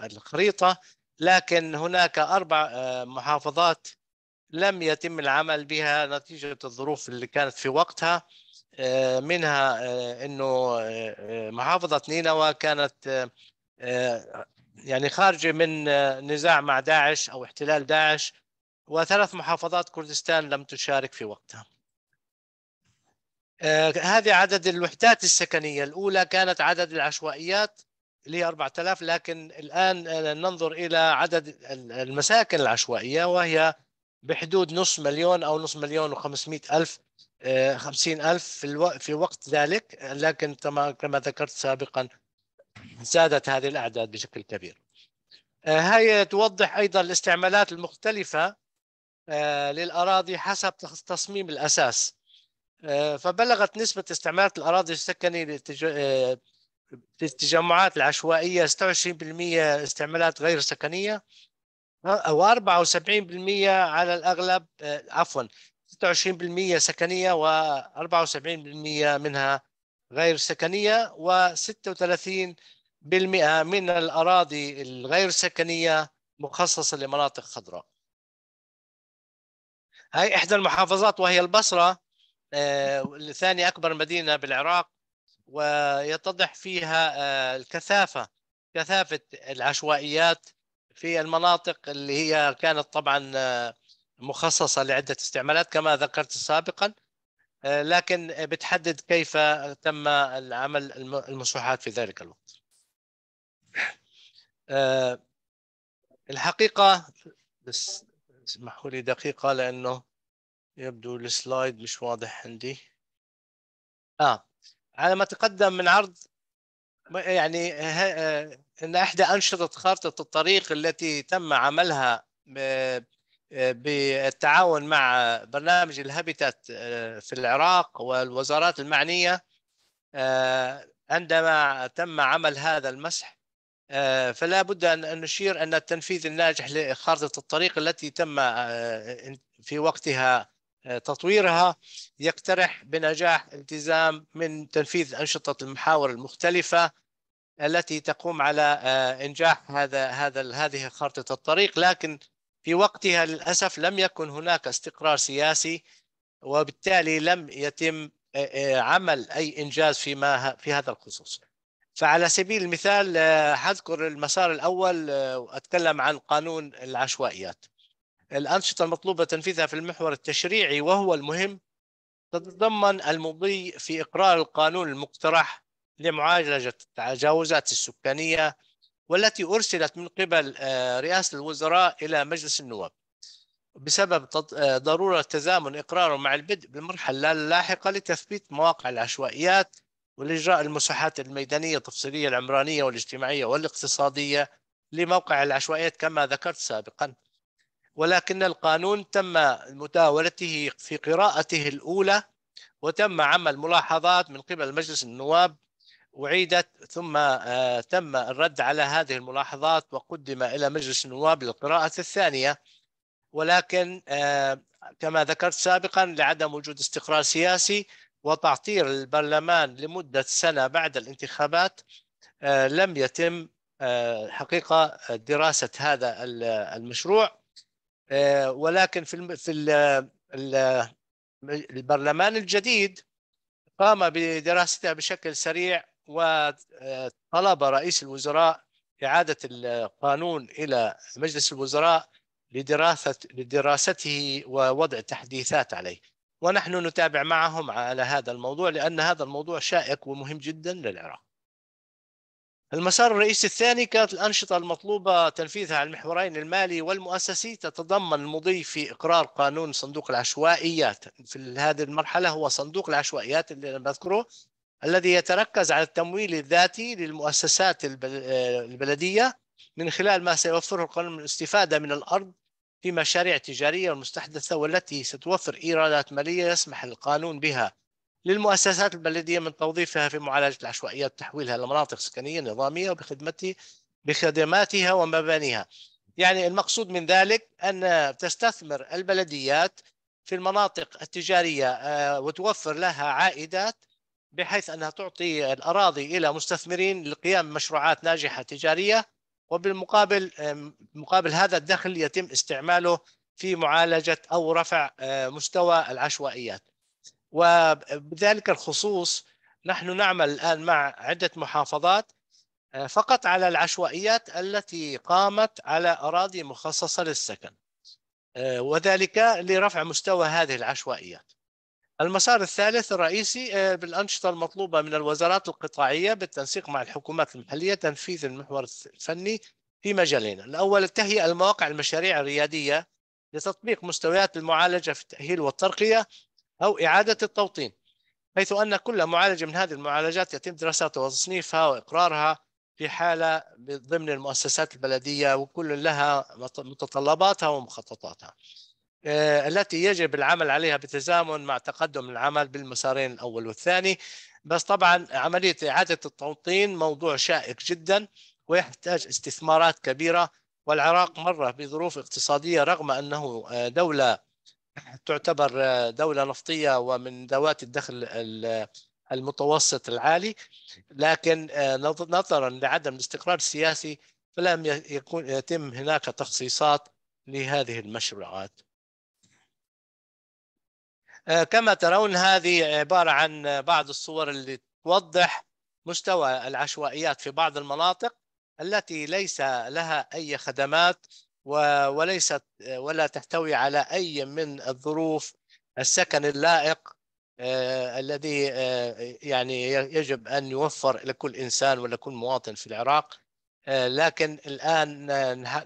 Speaker 5: الخريطة لكن هناك أربع آه، محافظات لم يتم العمل بها نتيجة الظروف اللي كانت في وقتها آه، منها آه، أنه محافظة نينوى كانت يعني خارجة من نزاع مع داعش أو احتلال داعش وثلاث محافظات كردستان لم تشارك في وقتها آه، هذه عدد الوحدات السكنية الأولى كانت عدد العشوائيات اللي هي 4000 لكن الآن آه، ننظر إلى عدد المساكن العشوائية وهي بحدود نص مليون أو نص مليون وخمسمائة ألف آه، خمسين ألف في, الو... في وقت ذلك لكن كما ذكرت سابقا زادت هذه الأعداد بشكل كبير هاي توضح أيضا الاستعمالات المختلفة للأراضي حسب تصميم الأساس آه، فبلغت نسبة استعمال الأراضي السكنية آه، في للتجمعات العشوائية 26% استعمالات غير سكنية أو 74% على الأغلب آه، عفوا 26% سكنية و74% منها غير سكنية و36% من الأراضي الغير سكنية مخصصة لمناطق خضراء هاي إحدى المحافظات وهي البصرة آه، ثاني أكبر مدينة بالعراق ويتضح فيها آه، الكثافة كثافة العشوائيات في المناطق اللي هي كانت طبعا آه، مخصصة لعدة استعمالات كما ذكرت سابقا لكن بتحدد كيف تم العمل المسوحات في ذلك الوقت الحقيقة بس اسمحوا لي دقيقة لأنه يبدو السلايد مش واضح عندي اه على ما تقدم من عرض يعني آه، ان احدى انشطه خارطه الطريق التي تم عملها آه، بالتعاون مع برنامج الهابيتات آه، في العراق والوزارات المعنيه عندما تم عمل هذا المسح فلا بد ان نشير ان التنفيذ الناجح لخارطه الطريق التي تم في وقتها آه، تطويرها يقترح بنجاح التزام من تنفيذ أنشطة المحاور المختلفة التي تقوم على آه، إنجاح هذا هذا هذه خارطة الطريق لكن في وقتها للأسف لم يكن هناك استقرار سياسي وبالتالي لم يتم آه، عمل أي إنجاز فيما في هذا الخصوص فعلى سبيل المثال حذكر المسار الأول وأتكلم عن قانون العشوائيات الأنشطة المطلوبة تنفيذها في المحور التشريعي وهو المهم تتضمن المضي في إقرار القانون المقترح لمعالجة التجاوزات السكانية والتي أرسلت من قبل آه، رئاسة الوزراء إلى مجلس النواب بسبب آه، ضرورة تزامن إقراره مع البدء بالمرحلة اللاحقة لتثبيت مواقع العشوائيات ولإجراء المساحات الميدانية التفصيلية العمرانية والاجتماعية والاقتصادية لموقع العشوائيات كما ذكرت سابقاً ولكن القانون تم مداولته في قراءته الأولى وتم عمل ملاحظات من قبل مجلس النواب أعيدت ثم آه، تم الرد على هذه الملاحظات وقدم إلى مجلس النواب للقراءة الثانية ولكن آه، كما ذكرت سابقا لعدم وجود استقرار سياسي وتعطير البرلمان لمدة سنة بعد الانتخابات آه، لم يتم حقيقة دراسة هذا المشروع آه، ولكن في في البرلمان الجديد قام بدراستها بشكل سريع وطلب آه، رئيس الوزراء إعادة القانون إلى مجلس الوزراء لدراسة لدراسته ووضع تحديثات عليه ونحن نتابع معهم على هذا الموضوع لأن هذا الموضوع شائك ومهم جدا للعراق المسار الرئيسي الثاني كانت الأنشطة المطلوبة تنفيذها على المحورين المالي والمؤسسي تتضمن المضي في إقرار قانون صندوق العشوائيات في هذه المرحلة هو صندوق العشوائيات اللي أنا بذكره الذي يتركز على التمويل الذاتي للمؤسسات البلدية من خلال ما سيوفره القانون من الاستفادة من الأرض في مشاريع تجارية مستحدثة والتي ستوفر إيرادات مالية يسمح القانون بها للمؤسسات البلدية من توظيفها في معالجة العشوائيات تحويلها لمناطق سكنية نظامية وبخدمتها بخدماتها ومبانيها يعني المقصود من ذلك أن تستثمر البلديات في المناطق التجارية آه، وتوفر لها عائدات بحيث أنها تعطي الأراضي إلى مستثمرين لقيام مشروعات ناجحة تجارية وبالمقابل آه، مقابل هذا الدخل يتم استعماله في معالجة أو رفع آه، مستوى العشوائيات وبذلك الخصوص نحن نعمل الآن مع عدة محافظات آه، فقط على العشوائيات التي قامت على أراضي مخصصة للسكن آه، وذلك لرفع مستوى هذه العشوائيات المسار الثالث الرئيسي آه، بالأنشطة المطلوبة من الوزارات القطاعية بالتنسيق مع الحكومات المحلية تنفيذ المحور الفني في مجالين الأول التهيئة المواقع المشاريع الريادية لتطبيق مستويات المعالجة في التأهيل والترقية أو إعادة التوطين حيث أن كل معالجة من هذه المعالجات يتم دراستها وتصنيفها وإقرارها في حالة ضمن المؤسسات البلدية وكل لها متطلباتها ومخططاتها آه، التي يجب العمل عليها بتزامن مع تقدم العمل بالمسارين الأول والثاني بس طبعا عملية إعادة التوطين موضوع شائك جدا ويحتاج استثمارات كبيرة والعراق مر بظروف اقتصادية رغم أنه آه، دولة تعتبر دولة نفطية ومن ذوات الدخل المتوسط العالي لكن آه، نظرا لعدم الاستقرار السياسي فلم يكون يتم هناك تخصيصات لهذه المشروعات آه، كما ترون هذه عبارة عن بعض الصور اللي توضح مستوى العشوائيات في بعض المناطق التي ليس لها أي خدمات وليست ولا تحتوي على أي من الظروف السكن اللائق آه، الذي آه، يعني يجب أن يوفر لكل إنسان ولكل مواطن في العراق آه، لكن الآن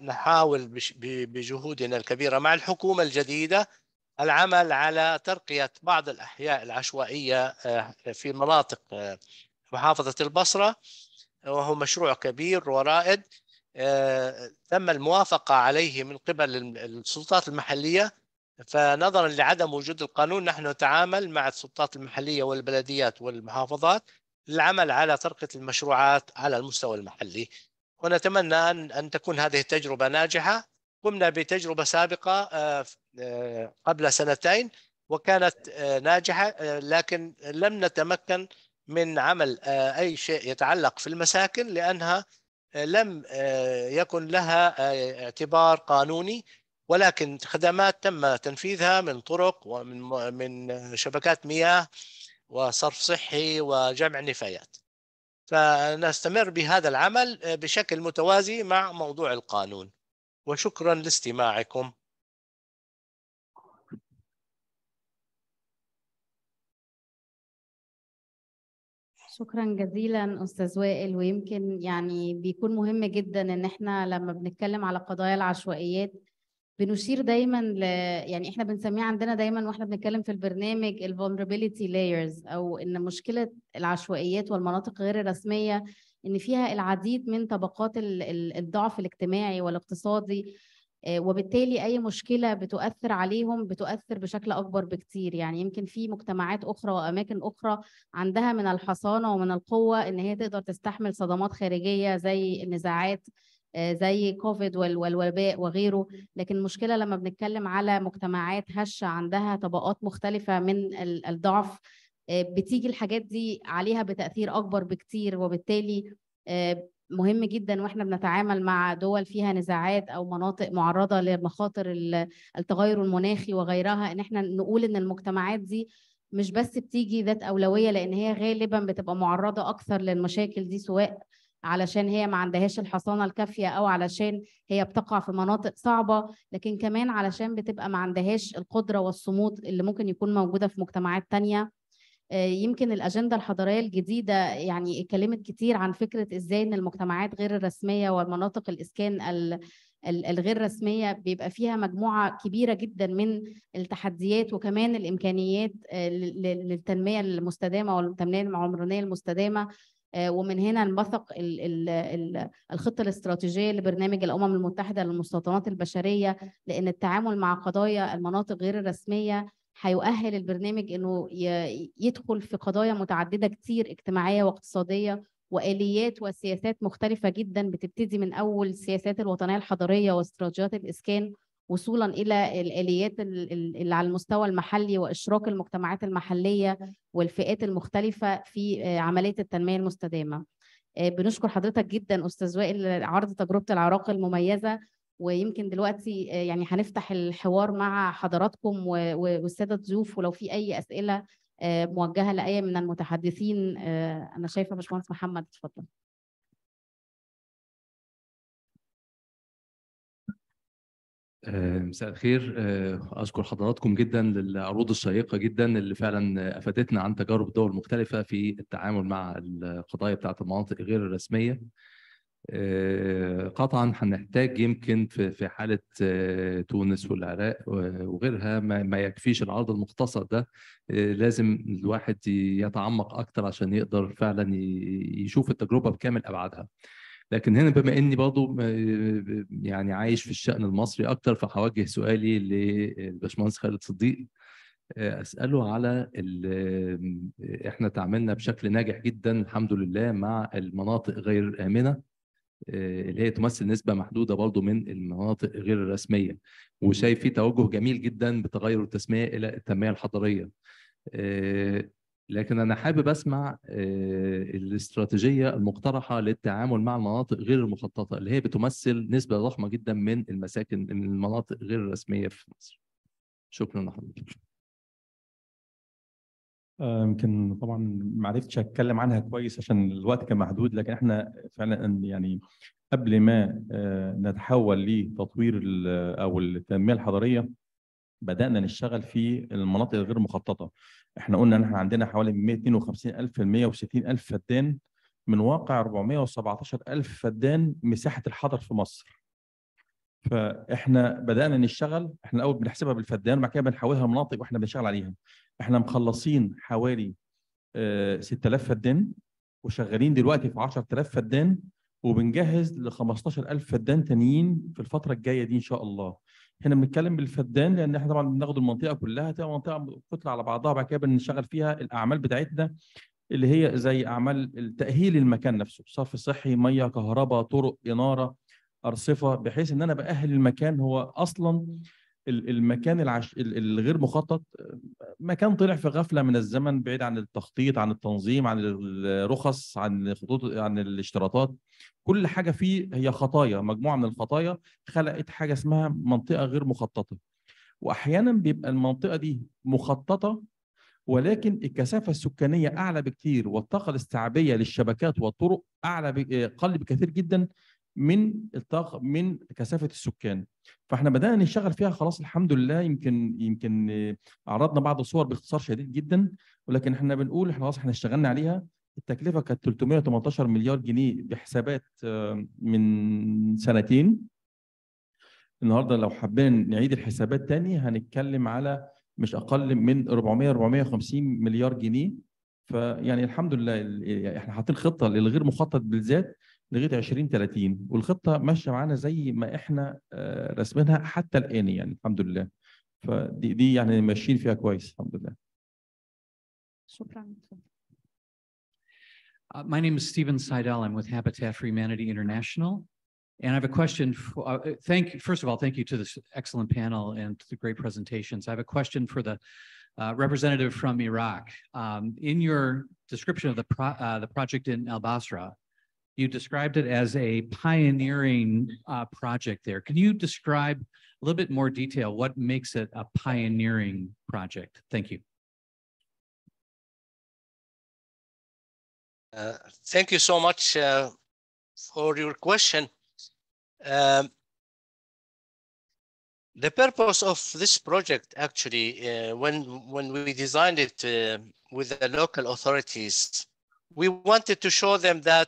Speaker 5: نحاول بجهودنا الكبيرة مع الحكومة الجديدة العمل على ترقية بعض الأحياء العشوائية في مناطق محافظة البصرة وهو مشروع كبير ورائد تم الموافقة عليه من قبل السلطات المحلية فنظرا لعدم وجود القانون نحن نتعامل مع السلطات المحلية والبلديات والمحافظات للعمل على ترقية المشروعات على المستوى المحلي ونتمنى أن, أن تكون هذه التجربة ناجحة قمنا بتجربة سابقة آه، آه، قبل سنتين وكانت آه، ناجحة لكن لم نتمكن من عمل أي شيء يتعلق في المساكن لأنها لم آه، يكن لها آه، اعتبار قانوني ولكن خدمات تم تنفيذها من طرق ومن من شبكات مياه وصرف صحي وجمع نفايات فنستمر بهذا العمل آه، بشكل متوازي مع موضوع القانون وشكرا لاستماعكم
Speaker 4: شكرا جزيلا استاذ وائل ويمكن يعني بيكون مهم جدا ان احنا لما بنتكلم على قضايا العشوائيات بنشير دايما ل يعني احنا بنسميه عندنا دايما واحنا بنتكلم في البرنامج vulnerability لايرز او ان مشكله العشوائيات والمناطق غير الرسميه ان فيها العديد من طبقات الضعف الاجتماعي والاقتصادي آه، وبالتالي اي مشكله بتؤثر عليهم بتؤثر بشكل اكبر بكتير يعني يمكن في مجتمعات اخرى واماكن اخرى عندها من الحصانه ومن القوه ان هي تقدر تستحمل صدمات خارجيه زي النزاعات آه، زي كوفيد والوباء وغيره لكن المشكله لما بنتكلم على مجتمعات هشه عندها طبقات مختلفه من الضعف آه، بتيجي الحاجات دي عليها بتاثير اكبر بكتير وبالتالي مهم جدا واحنا بنتعامل مع دول فيها نزاعات او مناطق معرضه لمخاطر التغير المناخي وغيرها ان احنا نقول ان المجتمعات دي مش بس بتيجي ذات اولويه لان هي غالبا بتبقى معرضه اكثر للمشاكل دي سواء علشان هي ما عندهاش الحصانه الكافيه او علشان هي بتقع في مناطق صعبه لكن كمان علشان بتبقى ما عندهاش القدره والصمود اللي ممكن يكون موجوده في مجتمعات ثانيه آه، يمكن الأجندة الحضارية الجديدة يعني اتكلمت كتير عن فكرة إزاي إن المجتمعات غير الرسمية والمناطق الإسكان الغير رسمية بيبقى فيها مجموعة كبيرة جدا من التحديات وكمان الإمكانيات آه، للتنمية المستدامة والتنمية العمرانية المستدامة آه، ومن هنا انبثق الخطة الاستراتيجية لبرنامج الأمم المتحدة للمستوطنات البشرية لأن التعامل مع قضايا المناطق غير الرسمية هيؤهل البرنامج انه يدخل في قضايا متعدده كتير اجتماعيه واقتصاديه واليات وسياسات مختلفه جدا بتبتدي من اول السياسات الوطنيه الحضريه واستراتيجيات الاسكان وصولا الى الاليات اللي على المستوى المحلي واشراك المجتمعات المحليه والفئات المختلفه في آه، عمليه التنميه المستدامه. آه، بنشكر حضرتك جدا استاذ وائل عرض تجربه العراق المميزه ويمكن دلوقتي آه، يعني هنفتح الحوار مع حضراتكم والساده الضيوف ولو في اي اسئله آه، موجهه لاي من المتحدثين آه، انا شايفه باشمهندس محمد اتفضل
Speaker 3: مساء الخير اشكر حضراتكم جدا للعروض الشيقه جدا اللي فعلا افادتنا عن تجارب دول مختلفه في التعامل مع القضايا بتاعه المناطق غير الرسميه آه، قطعا هنحتاج يمكن في حاله آه، تونس والعراق وغيرها ما يكفيش العرض المختصر ده آه، لازم الواحد يتعمق اكتر عشان يقدر فعلا يشوف التجربه بكامل ابعادها لكن هنا بما اني برضو يعني عايش في الشان المصري اكتر فهوجه سؤالي للباشمهندس خالد صديق اساله على احنا تعاملنا بشكل ناجح جدا الحمد لله مع المناطق غير امنه آه، اللي هي تمثل نسبة محدودة برضو من المناطق غير الرسمية وشايف في توجه جميل جدا بتغير التسمية إلى التنمية الحضرية آه، لكن أنا حابب أسمع آه، الاستراتيجية المقترحة للتعامل مع المناطق غير المخططة اللي هي بتمثل نسبة ضخمة جدا من المساكن من المناطق غير الرسمية في مصر شكرا لحضرتك
Speaker 6: آه، يمكن طبعا ما عرفتش اتكلم عنها كويس عشان الوقت كان محدود لكن احنا فعلا يعني قبل ما آه، نتحول لتطوير او التنميه الحضريه بدانا نشتغل في المناطق الغير مخططه احنا قلنا ان احنا عندنا حوالي ل 160000 فدان من واقع 417000 فدان مساحه الحضر في مصر فاحنا بدانا نشتغل احنا الاول بنحسبها بالفدان وبعد كده بنحولها لمناطق واحنا بنشتغل عليها احنا مخلصين حوالي 6000 آه، فدان وشغالين دلوقتي في 10000 فدان وبنجهز ل 15000 فدان تانيين في الفتره الجايه دي ان شاء الله احنا بنتكلم بالفدان لان احنا طبعا بناخد المنطقه كلها تبقى منطقه كتله على بعضها بعد كده بنشتغل فيها الاعمال بتاعتنا اللي هي زي اعمال تاهيل المكان نفسه صرف صحي ميه كهرباء طرق اناره ارصفه بحيث ان انا باهل المكان هو اصلا المكان العش... الغير مخطط مكان طلع في غفله من الزمن بعيد عن التخطيط عن التنظيم عن الرخص عن خطوط عن الاشتراطات كل حاجه فيه هي خطايا مجموعه من الخطايا خلقت حاجه اسمها منطقه غير مخططه واحيانا بيبقى المنطقه دي مخططه ولكن الكثافه السكانيه اعلى بكتير والطاقه الاستيعابيه للشبكات والطرق اعلى اقل بكثير جدا من الطاقه من كثافه السكان فاحنا بدانا نشتغل فيها خلاص الحمد لله يمكن يمكن آه، عرضنا بعض الصور باختصار شديد جدا ولكن احنا بنقول احنا خلاص احنا اشتغلنا عليها التكلفه كانت 318 مليار جنيه بحسابات آه، من سنتين النهارده لو حابين نعيد الحسابات تاني هنتكلم على مش اقل من 400 450 مليار جنيه فيعني الحمد لله يعني احنا حاطين خطه للغير مخطط بالذات لغايه والخطه ماشيه معانا زي ما احنا رسمينها حتى الان يعني الحمد لله فدي دي يعني ماشيين فيها
Speaker 3: كويس الحمد لله شكرا uh, My name is Steven Seidel. I'm with Habitat for Humanity International. And I have a question. For, uh, thank first of all, thank you to this excellent panel and to the great presentations. I have a question for the uh, representative from Iraq. Um, in your description of the, pro uh, the project in Al Basra, you described it as a pioneering uh, project there. Can you describe a little bit more detail what makes it a pioneering
Speaker 1: project? Thank you. Uh,
Speaker 5: thank you so much uh, for your question. Um, the purpose of this project, actually, uh, when when we designed it uh, with the local authorities, we wanted to show them that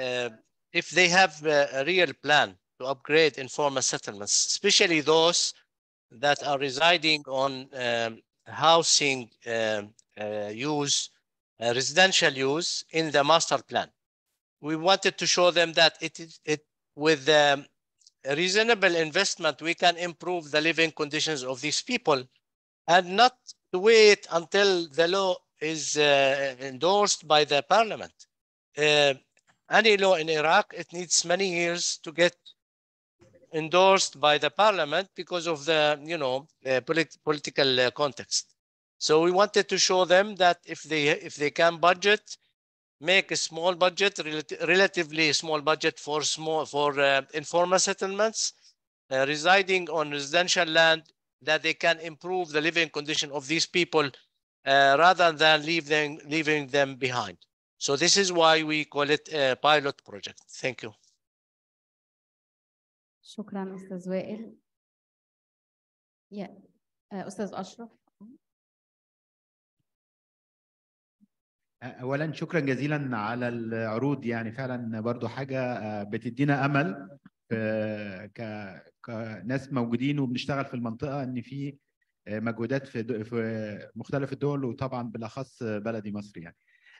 Speaker 5: um, if they have a, a real plan to upgrade informal settlements, especially those that are residing on um, housing um, uh, use, uh, residential use in the master plan. We wanted to show them that it is it, with um, reasonable investment, we can improve the living conditions of these people and not to wait until the law is uh, endorsed by the parliament. Uh, any law in Iraq, it needs many years to get endorsed by the parliament because of the, you know, uh, polit political uh, context. So we wanted to show them that if they, if they can budget, make a small budget, rel relatively small budget for small, for uh, informal settlements, uh, residing on residential land, that they can improve the living condition of these people uh, rather than leaving leaving them behind. So this is why we call it a pilot project. Thank you.
Speaker 1: شكرا استاذ وائل. يا آه، استاذ اشرف.
Speaker 2: اولا شكرا جزيلا على العروض يعني فعلا برضو حاجه آه، بتدينا امل ك كناس موجودين وبنشتغل في المنطقه ان في آه، مجهودات في في مختلف الدول وطبعا بالاخص بلدي مصر يعني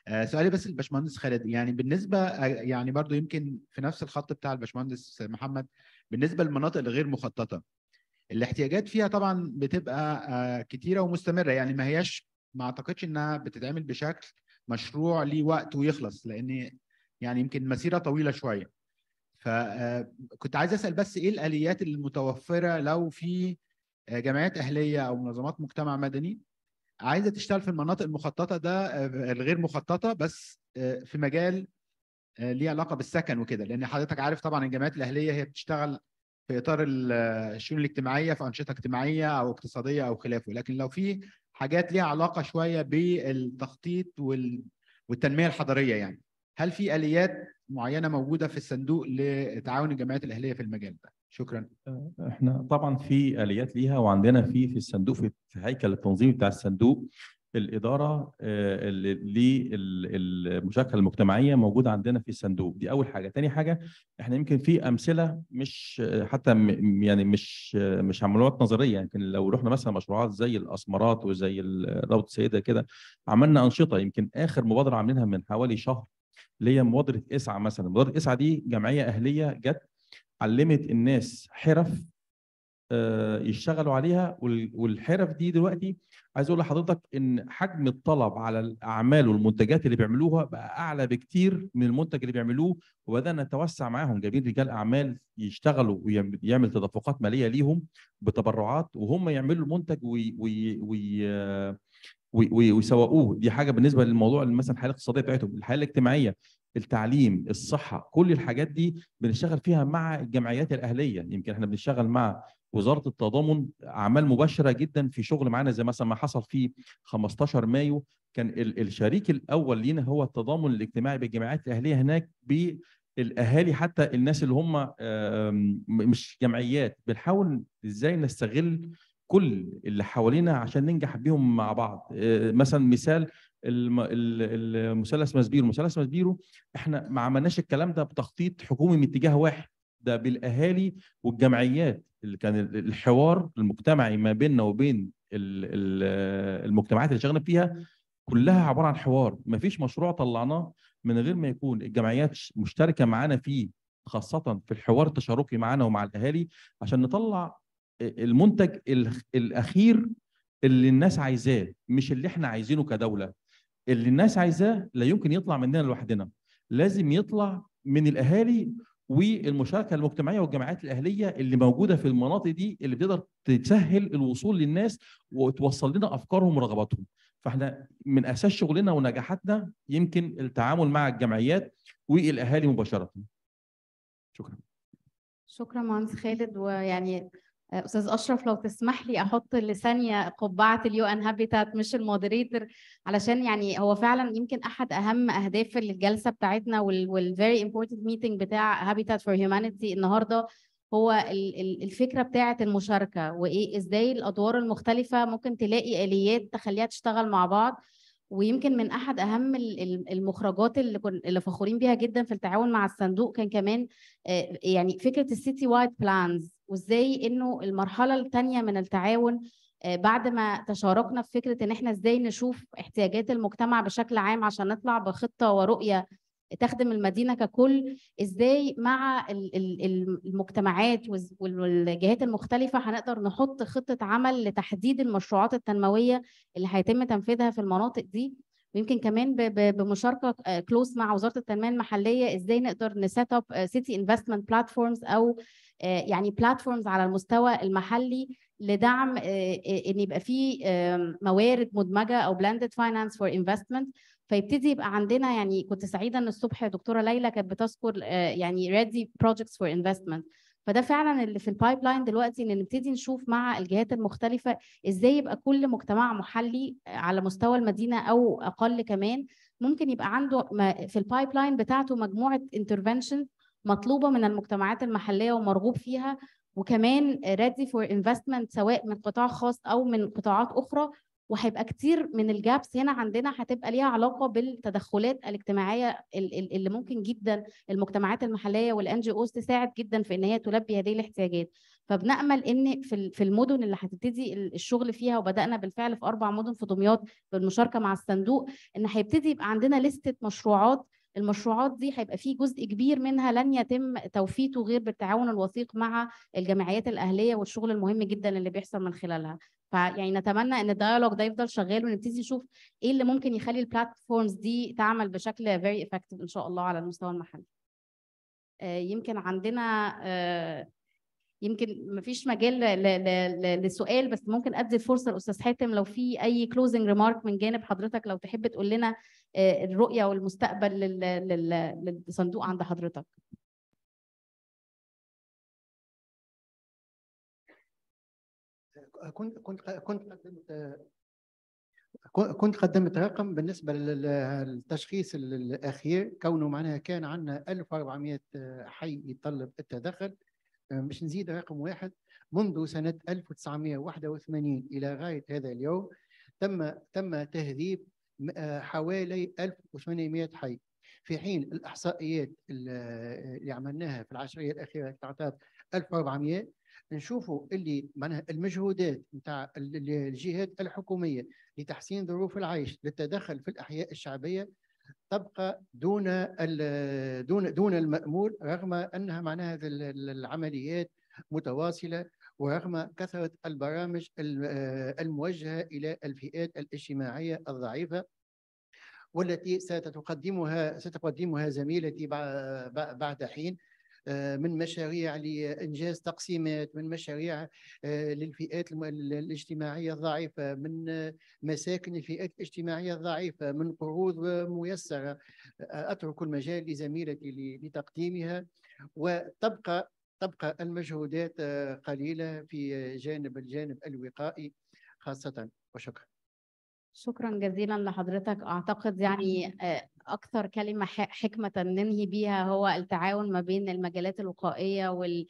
Speaker 2: آه، سؤالي بس الباشمهندس خالد يعني بالنسبه آه، يعني برضو يمكن في نفس الخط بتاع الباشمهندس محمد بالنسبه للمناطق الغير مخططه الاحتياجات فيها طبعا بتبقى آه، كتيره ومستمره يعني ما هياش ما اعتقدش انها بتتعمل بشكل مشروع ليه وقت ويخلص لان يعني يمكن مسيره طويله شويه فكنت عايز اسال بس ايه الاليات المتوفره لو في جمعيات اهليه او منظمات مجتمع مدني عايزه تشتغل في المناطق المخططه ده آه، الغير مخططه بس آه، في مجال آه، ليه علاقه بالسكن وكده لان حضرتك عارف طبعا الجامعات الاهليه هي بتشتغل في اطار الشؤون الاجتماعيه في انشطه اجتماعيه او اقتصاديه او خلافه لكن لو في حاجات ليها علاقه شويه بالتخطيط والتنميه الحضريه يعني هل في اليات معينه موجوده في الصندوق لتعاون الجامعات الاهليه في المجال ده شكرا آه،
Speaker 6: احنا طبعا في اليات ليها وعندنا في في الصندوق في هيكل التنظيمي بتاع الصندوق الاداره آه، للمشاركه المجتمعيه موجوده عندنا في الصندوق دي اول حاجه تاني حاجه احنا يمكن في امثله مش حتى يعني مش مش عمليات نظريه يمكن لو رحنا مثلا مشروعات زي الاسمرات وزي روضه السيده كده عملنا انشطه يمكن اخر مبادره عاملينها من حوالي شهر اللي هي مبادره اسعى مثلا مبادره اسعى دي جمعيه اهليه جت علمت الناس حرف آه، يشتغلوا عليها والحرف دي دلوقتي عايز اقول لحضرتك ان حجم الطلب على الاعمال والمنتجات اللي بيعملوها بقى اعلى بكتير من المنتج اللي بيعملوه وبدانا نتوسع معاهم جايبين رجال اعمال يشتغلوا ويعمل تدفقات ماليه ليهم بتبرعات وهم يعملوا المنتج وي وي وي آه، ويسوقوه دي حاجه بالنسبه للموضوع مثلا الحاله الاقتصاديه بتاعتهم الحاله الاجتماعيه التعليم الصحه كل الحاجات دي بنشتغل فيها مع الجمعيات الاهليه يمكن احنا بنشتغل مع وزاره التضامن اعمال مباشره جدا في شغل معانا زي مثلا ما حصل في 15 مايو كان الشريك الاول لينا هو التضامن الاجتماعي بالجمعيات الاهليه هناك بالاهالي حتى الناس اللي هم مش جمعيات بنحاول ازاي نستغل كل اللي حوالينا عشان ننجح بيهم مع بعض آه، مثلا مثال المثلث ماسبيرو المثلث ماسبيرو احنا ما عملناش الكلام ده بتخطيط حكومي من اتجاه واحد ده بالاهالي والجمعيات اللي كان الحوار المجتمعي ما بيننا وبين المجتمعات اللي شغالين فيها كلها عباره عن حوار ما فيش مشروع طلعناه من غير ما يكون الجمعيات مشتركه معانا فيه خاصه في الحوار التشاركي معانا ومع الاهالي عشان نطلع المنتج الاخير اللي الناس عايزاه مش اللي احنا عايزينه كدوله اللي الناس عايزاه لا يمكن يطلع مننا لوحدنا لازم يطلع من الاهالي والمشاركه المجتمعيه والجمعيات الاهليه اللي موجوده في المناطق دي اللي بتقدر تسهل الوصول للناس وتوصل لنا افكارهم ورغباتهم فاحنا من اساس شغلنا ونجاحاتنا يمكن التعامل مع الجمعيات والاهالي مباشره شكرا
Speaker 4: شكرا مهندس خالد ويعني استاذ اشرف لو تسمح لي احط لثانيه قبعه اليو ان هابيتات مش المودريتور علشان يعني هو فعلا يمكن احد اهم اهداف الجلسه بتاعتنا والفيري امبورتنت ميتنج بتاع هابيتات فور هيومانيتي النهارده هو الفكره بتاعه المشاركه وايه ازاي الادوار المختلفه ممكن تلاقي اليات تخليها تشتغل مع بعض ويمكن من احد اهم المخرجات اللي اللي فخورين بيها جدا في التعاون مع الصندوق كان كمان آه، يعني فكره السيتي وايد بلانز وازاي انه المرحله الثانيه من التعاون آه، بعد ما تشاركنا في فكره ان احنا ازاي نشوف احتياجات المجتمع بشكل عام عشان نطلع بخطه ورؤيه تخدم المدينه ككل ازاي مع المجتمعات والجهات المختلفه هنقدر نحط خطه عمل لتحديد المشروعات التنمويه اللي هيتم تنفيذها في المناطق دي ويمكن كمان بمشاركه كلوز آه، مع وزاره التنميه المحليه ازاي نقدر نسيت اب سيتي انفستمنت بلاتفورمز او آه، يعني بلاتفورمز على المستوى المحلي لدعم آه، ان يبقى في موارد مدمجه او بلاندد فاينانس فور انفستمنت فيبتدي يبقى عندنا يعني كنت سعيده ان الصبح دكتوره ليلى كانت بتذكر يعني ريدي بروجكتس فور انفستمنت فده فعلا اللي في البايب لاين دلوقتي ان نبتدي نشوف مع الجهات المختلفه ازاي يبقى كل مجتمع محلي على مستوى المدينه او اقل كمان ممكن يبقى عنده في البايب لاين بتاعته مجموعه انترفنشن مطلوبه من المجتمعات المحليه ومرغوب فيها وكمان ريدي فور انفستمنت سواء من قطاع خاص او من قطاعات اخرى وهيبقى كتير من الجابس هنا عندنا هتبقى ليها علاقه بالتدخلات الاجتماعيه اللي ممكن جدا المجتمعات المحليه والان جي اوز تساعد جدا في ان هي تلبي هذه الاحتياجات فبنامل ان في المدن اللي هتبتدي الشغل فيها وبدانا بالفعل في اربع مدن في دمياط بالمشاركه مع الصندوق ان هيبتدي يبقى عندنا لسته مشروعات المشروعات دي هيبقى في جزء كبير منها لن يتم توفيته غير بالتعاون الوثيق مع الجمعيات الاهليه والشغل المهم جدا اللي بيحصل من خلالها فيعني نتمنى ان الديالوج ده يفضل شغال ونبتدي نشوف ايه اللي ممكن يخلي البلاتفورمز دي تعمل بشكل فيري افكتيف ان شاء الله على المستوى المحلي آه، يمكن عندنا آه، يمكن مفيش مجال لسؤال بس ممكن ادي الفرصه للاستاذ حاتم لو في اي كلوزنج ريمارك من جانب حضرتك لو تحب تقول لنا آه، الرؤيه والمستقبل للصندوق عند حضرتك
Speaker 7: كنت كنت كنت كنت قدمت رقم بالنسبة للتشخيص الأخير كونه معناها كان عندنا 1400 حي يتطلب التدخل آه، مش نزيد رقم واحد منذ سنة 1981 إلى غاية هذا اليوم تم تم تهذيب آه، حوالي 1800 حي في حين الإحصائيات اللي عملناها في العشرية الأخيرة تعطات 1400 نشوفوا اللي معناها المجهودات نتاع الجهات الحكوميه لتحسين ظروف العيش للتدخل في الاحياء الشعبيه تبقى دون دون دون المامول رغم انها معناها العمليات متواصله ورغم كثره البرامج آه، الموجهه الى الفئات الاجتماعيه الضعيفه والتي ستقدمها ستقدمها زميلتي بعد حين آه، من مشاريع لانجاز تقسيمات من مشاريع آه، للفئات الاجتماعيه الضعيفه من مساكن الفئات الاجتماعيه الضعيفه من قروض ميسره اترك المجال لزميلتي لتقديمها وتبقى تبقى المجهودات آه، قليله في جانب الجانب الوقائي خاصه وشكرا
Speaker 4: شكرا جزيلا لحضرتك اعتقد يعني آه، اكثر كلمه حكمه ننهي بيها هو التعاون ما بين المجالات الوقائيه وال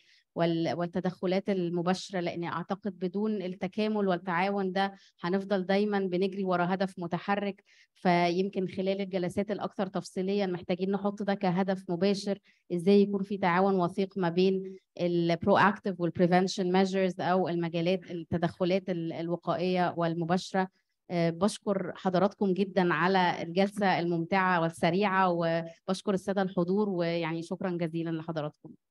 Speaker 4: والتدخلات المباشره لان اعتقد بدون التكامل والتعاون ده هنفضل دايما بنجري ورا هدف متحرك فيمكن خلال الجلسات الاكثر تفصيليا محتاجين نحط ده كهدف مباشر ازاي يكون في تعاون وثيق ما بين البرو اكتف والبريفنشن ميجرز او المجالات التدخلات الوقائيه والمباشره آه، بشكر حضراتكم جدا على الجلسه الممتعه والسريعه وبشكر الساده الحضور ويعني شكرا جزيلا لحضراتكم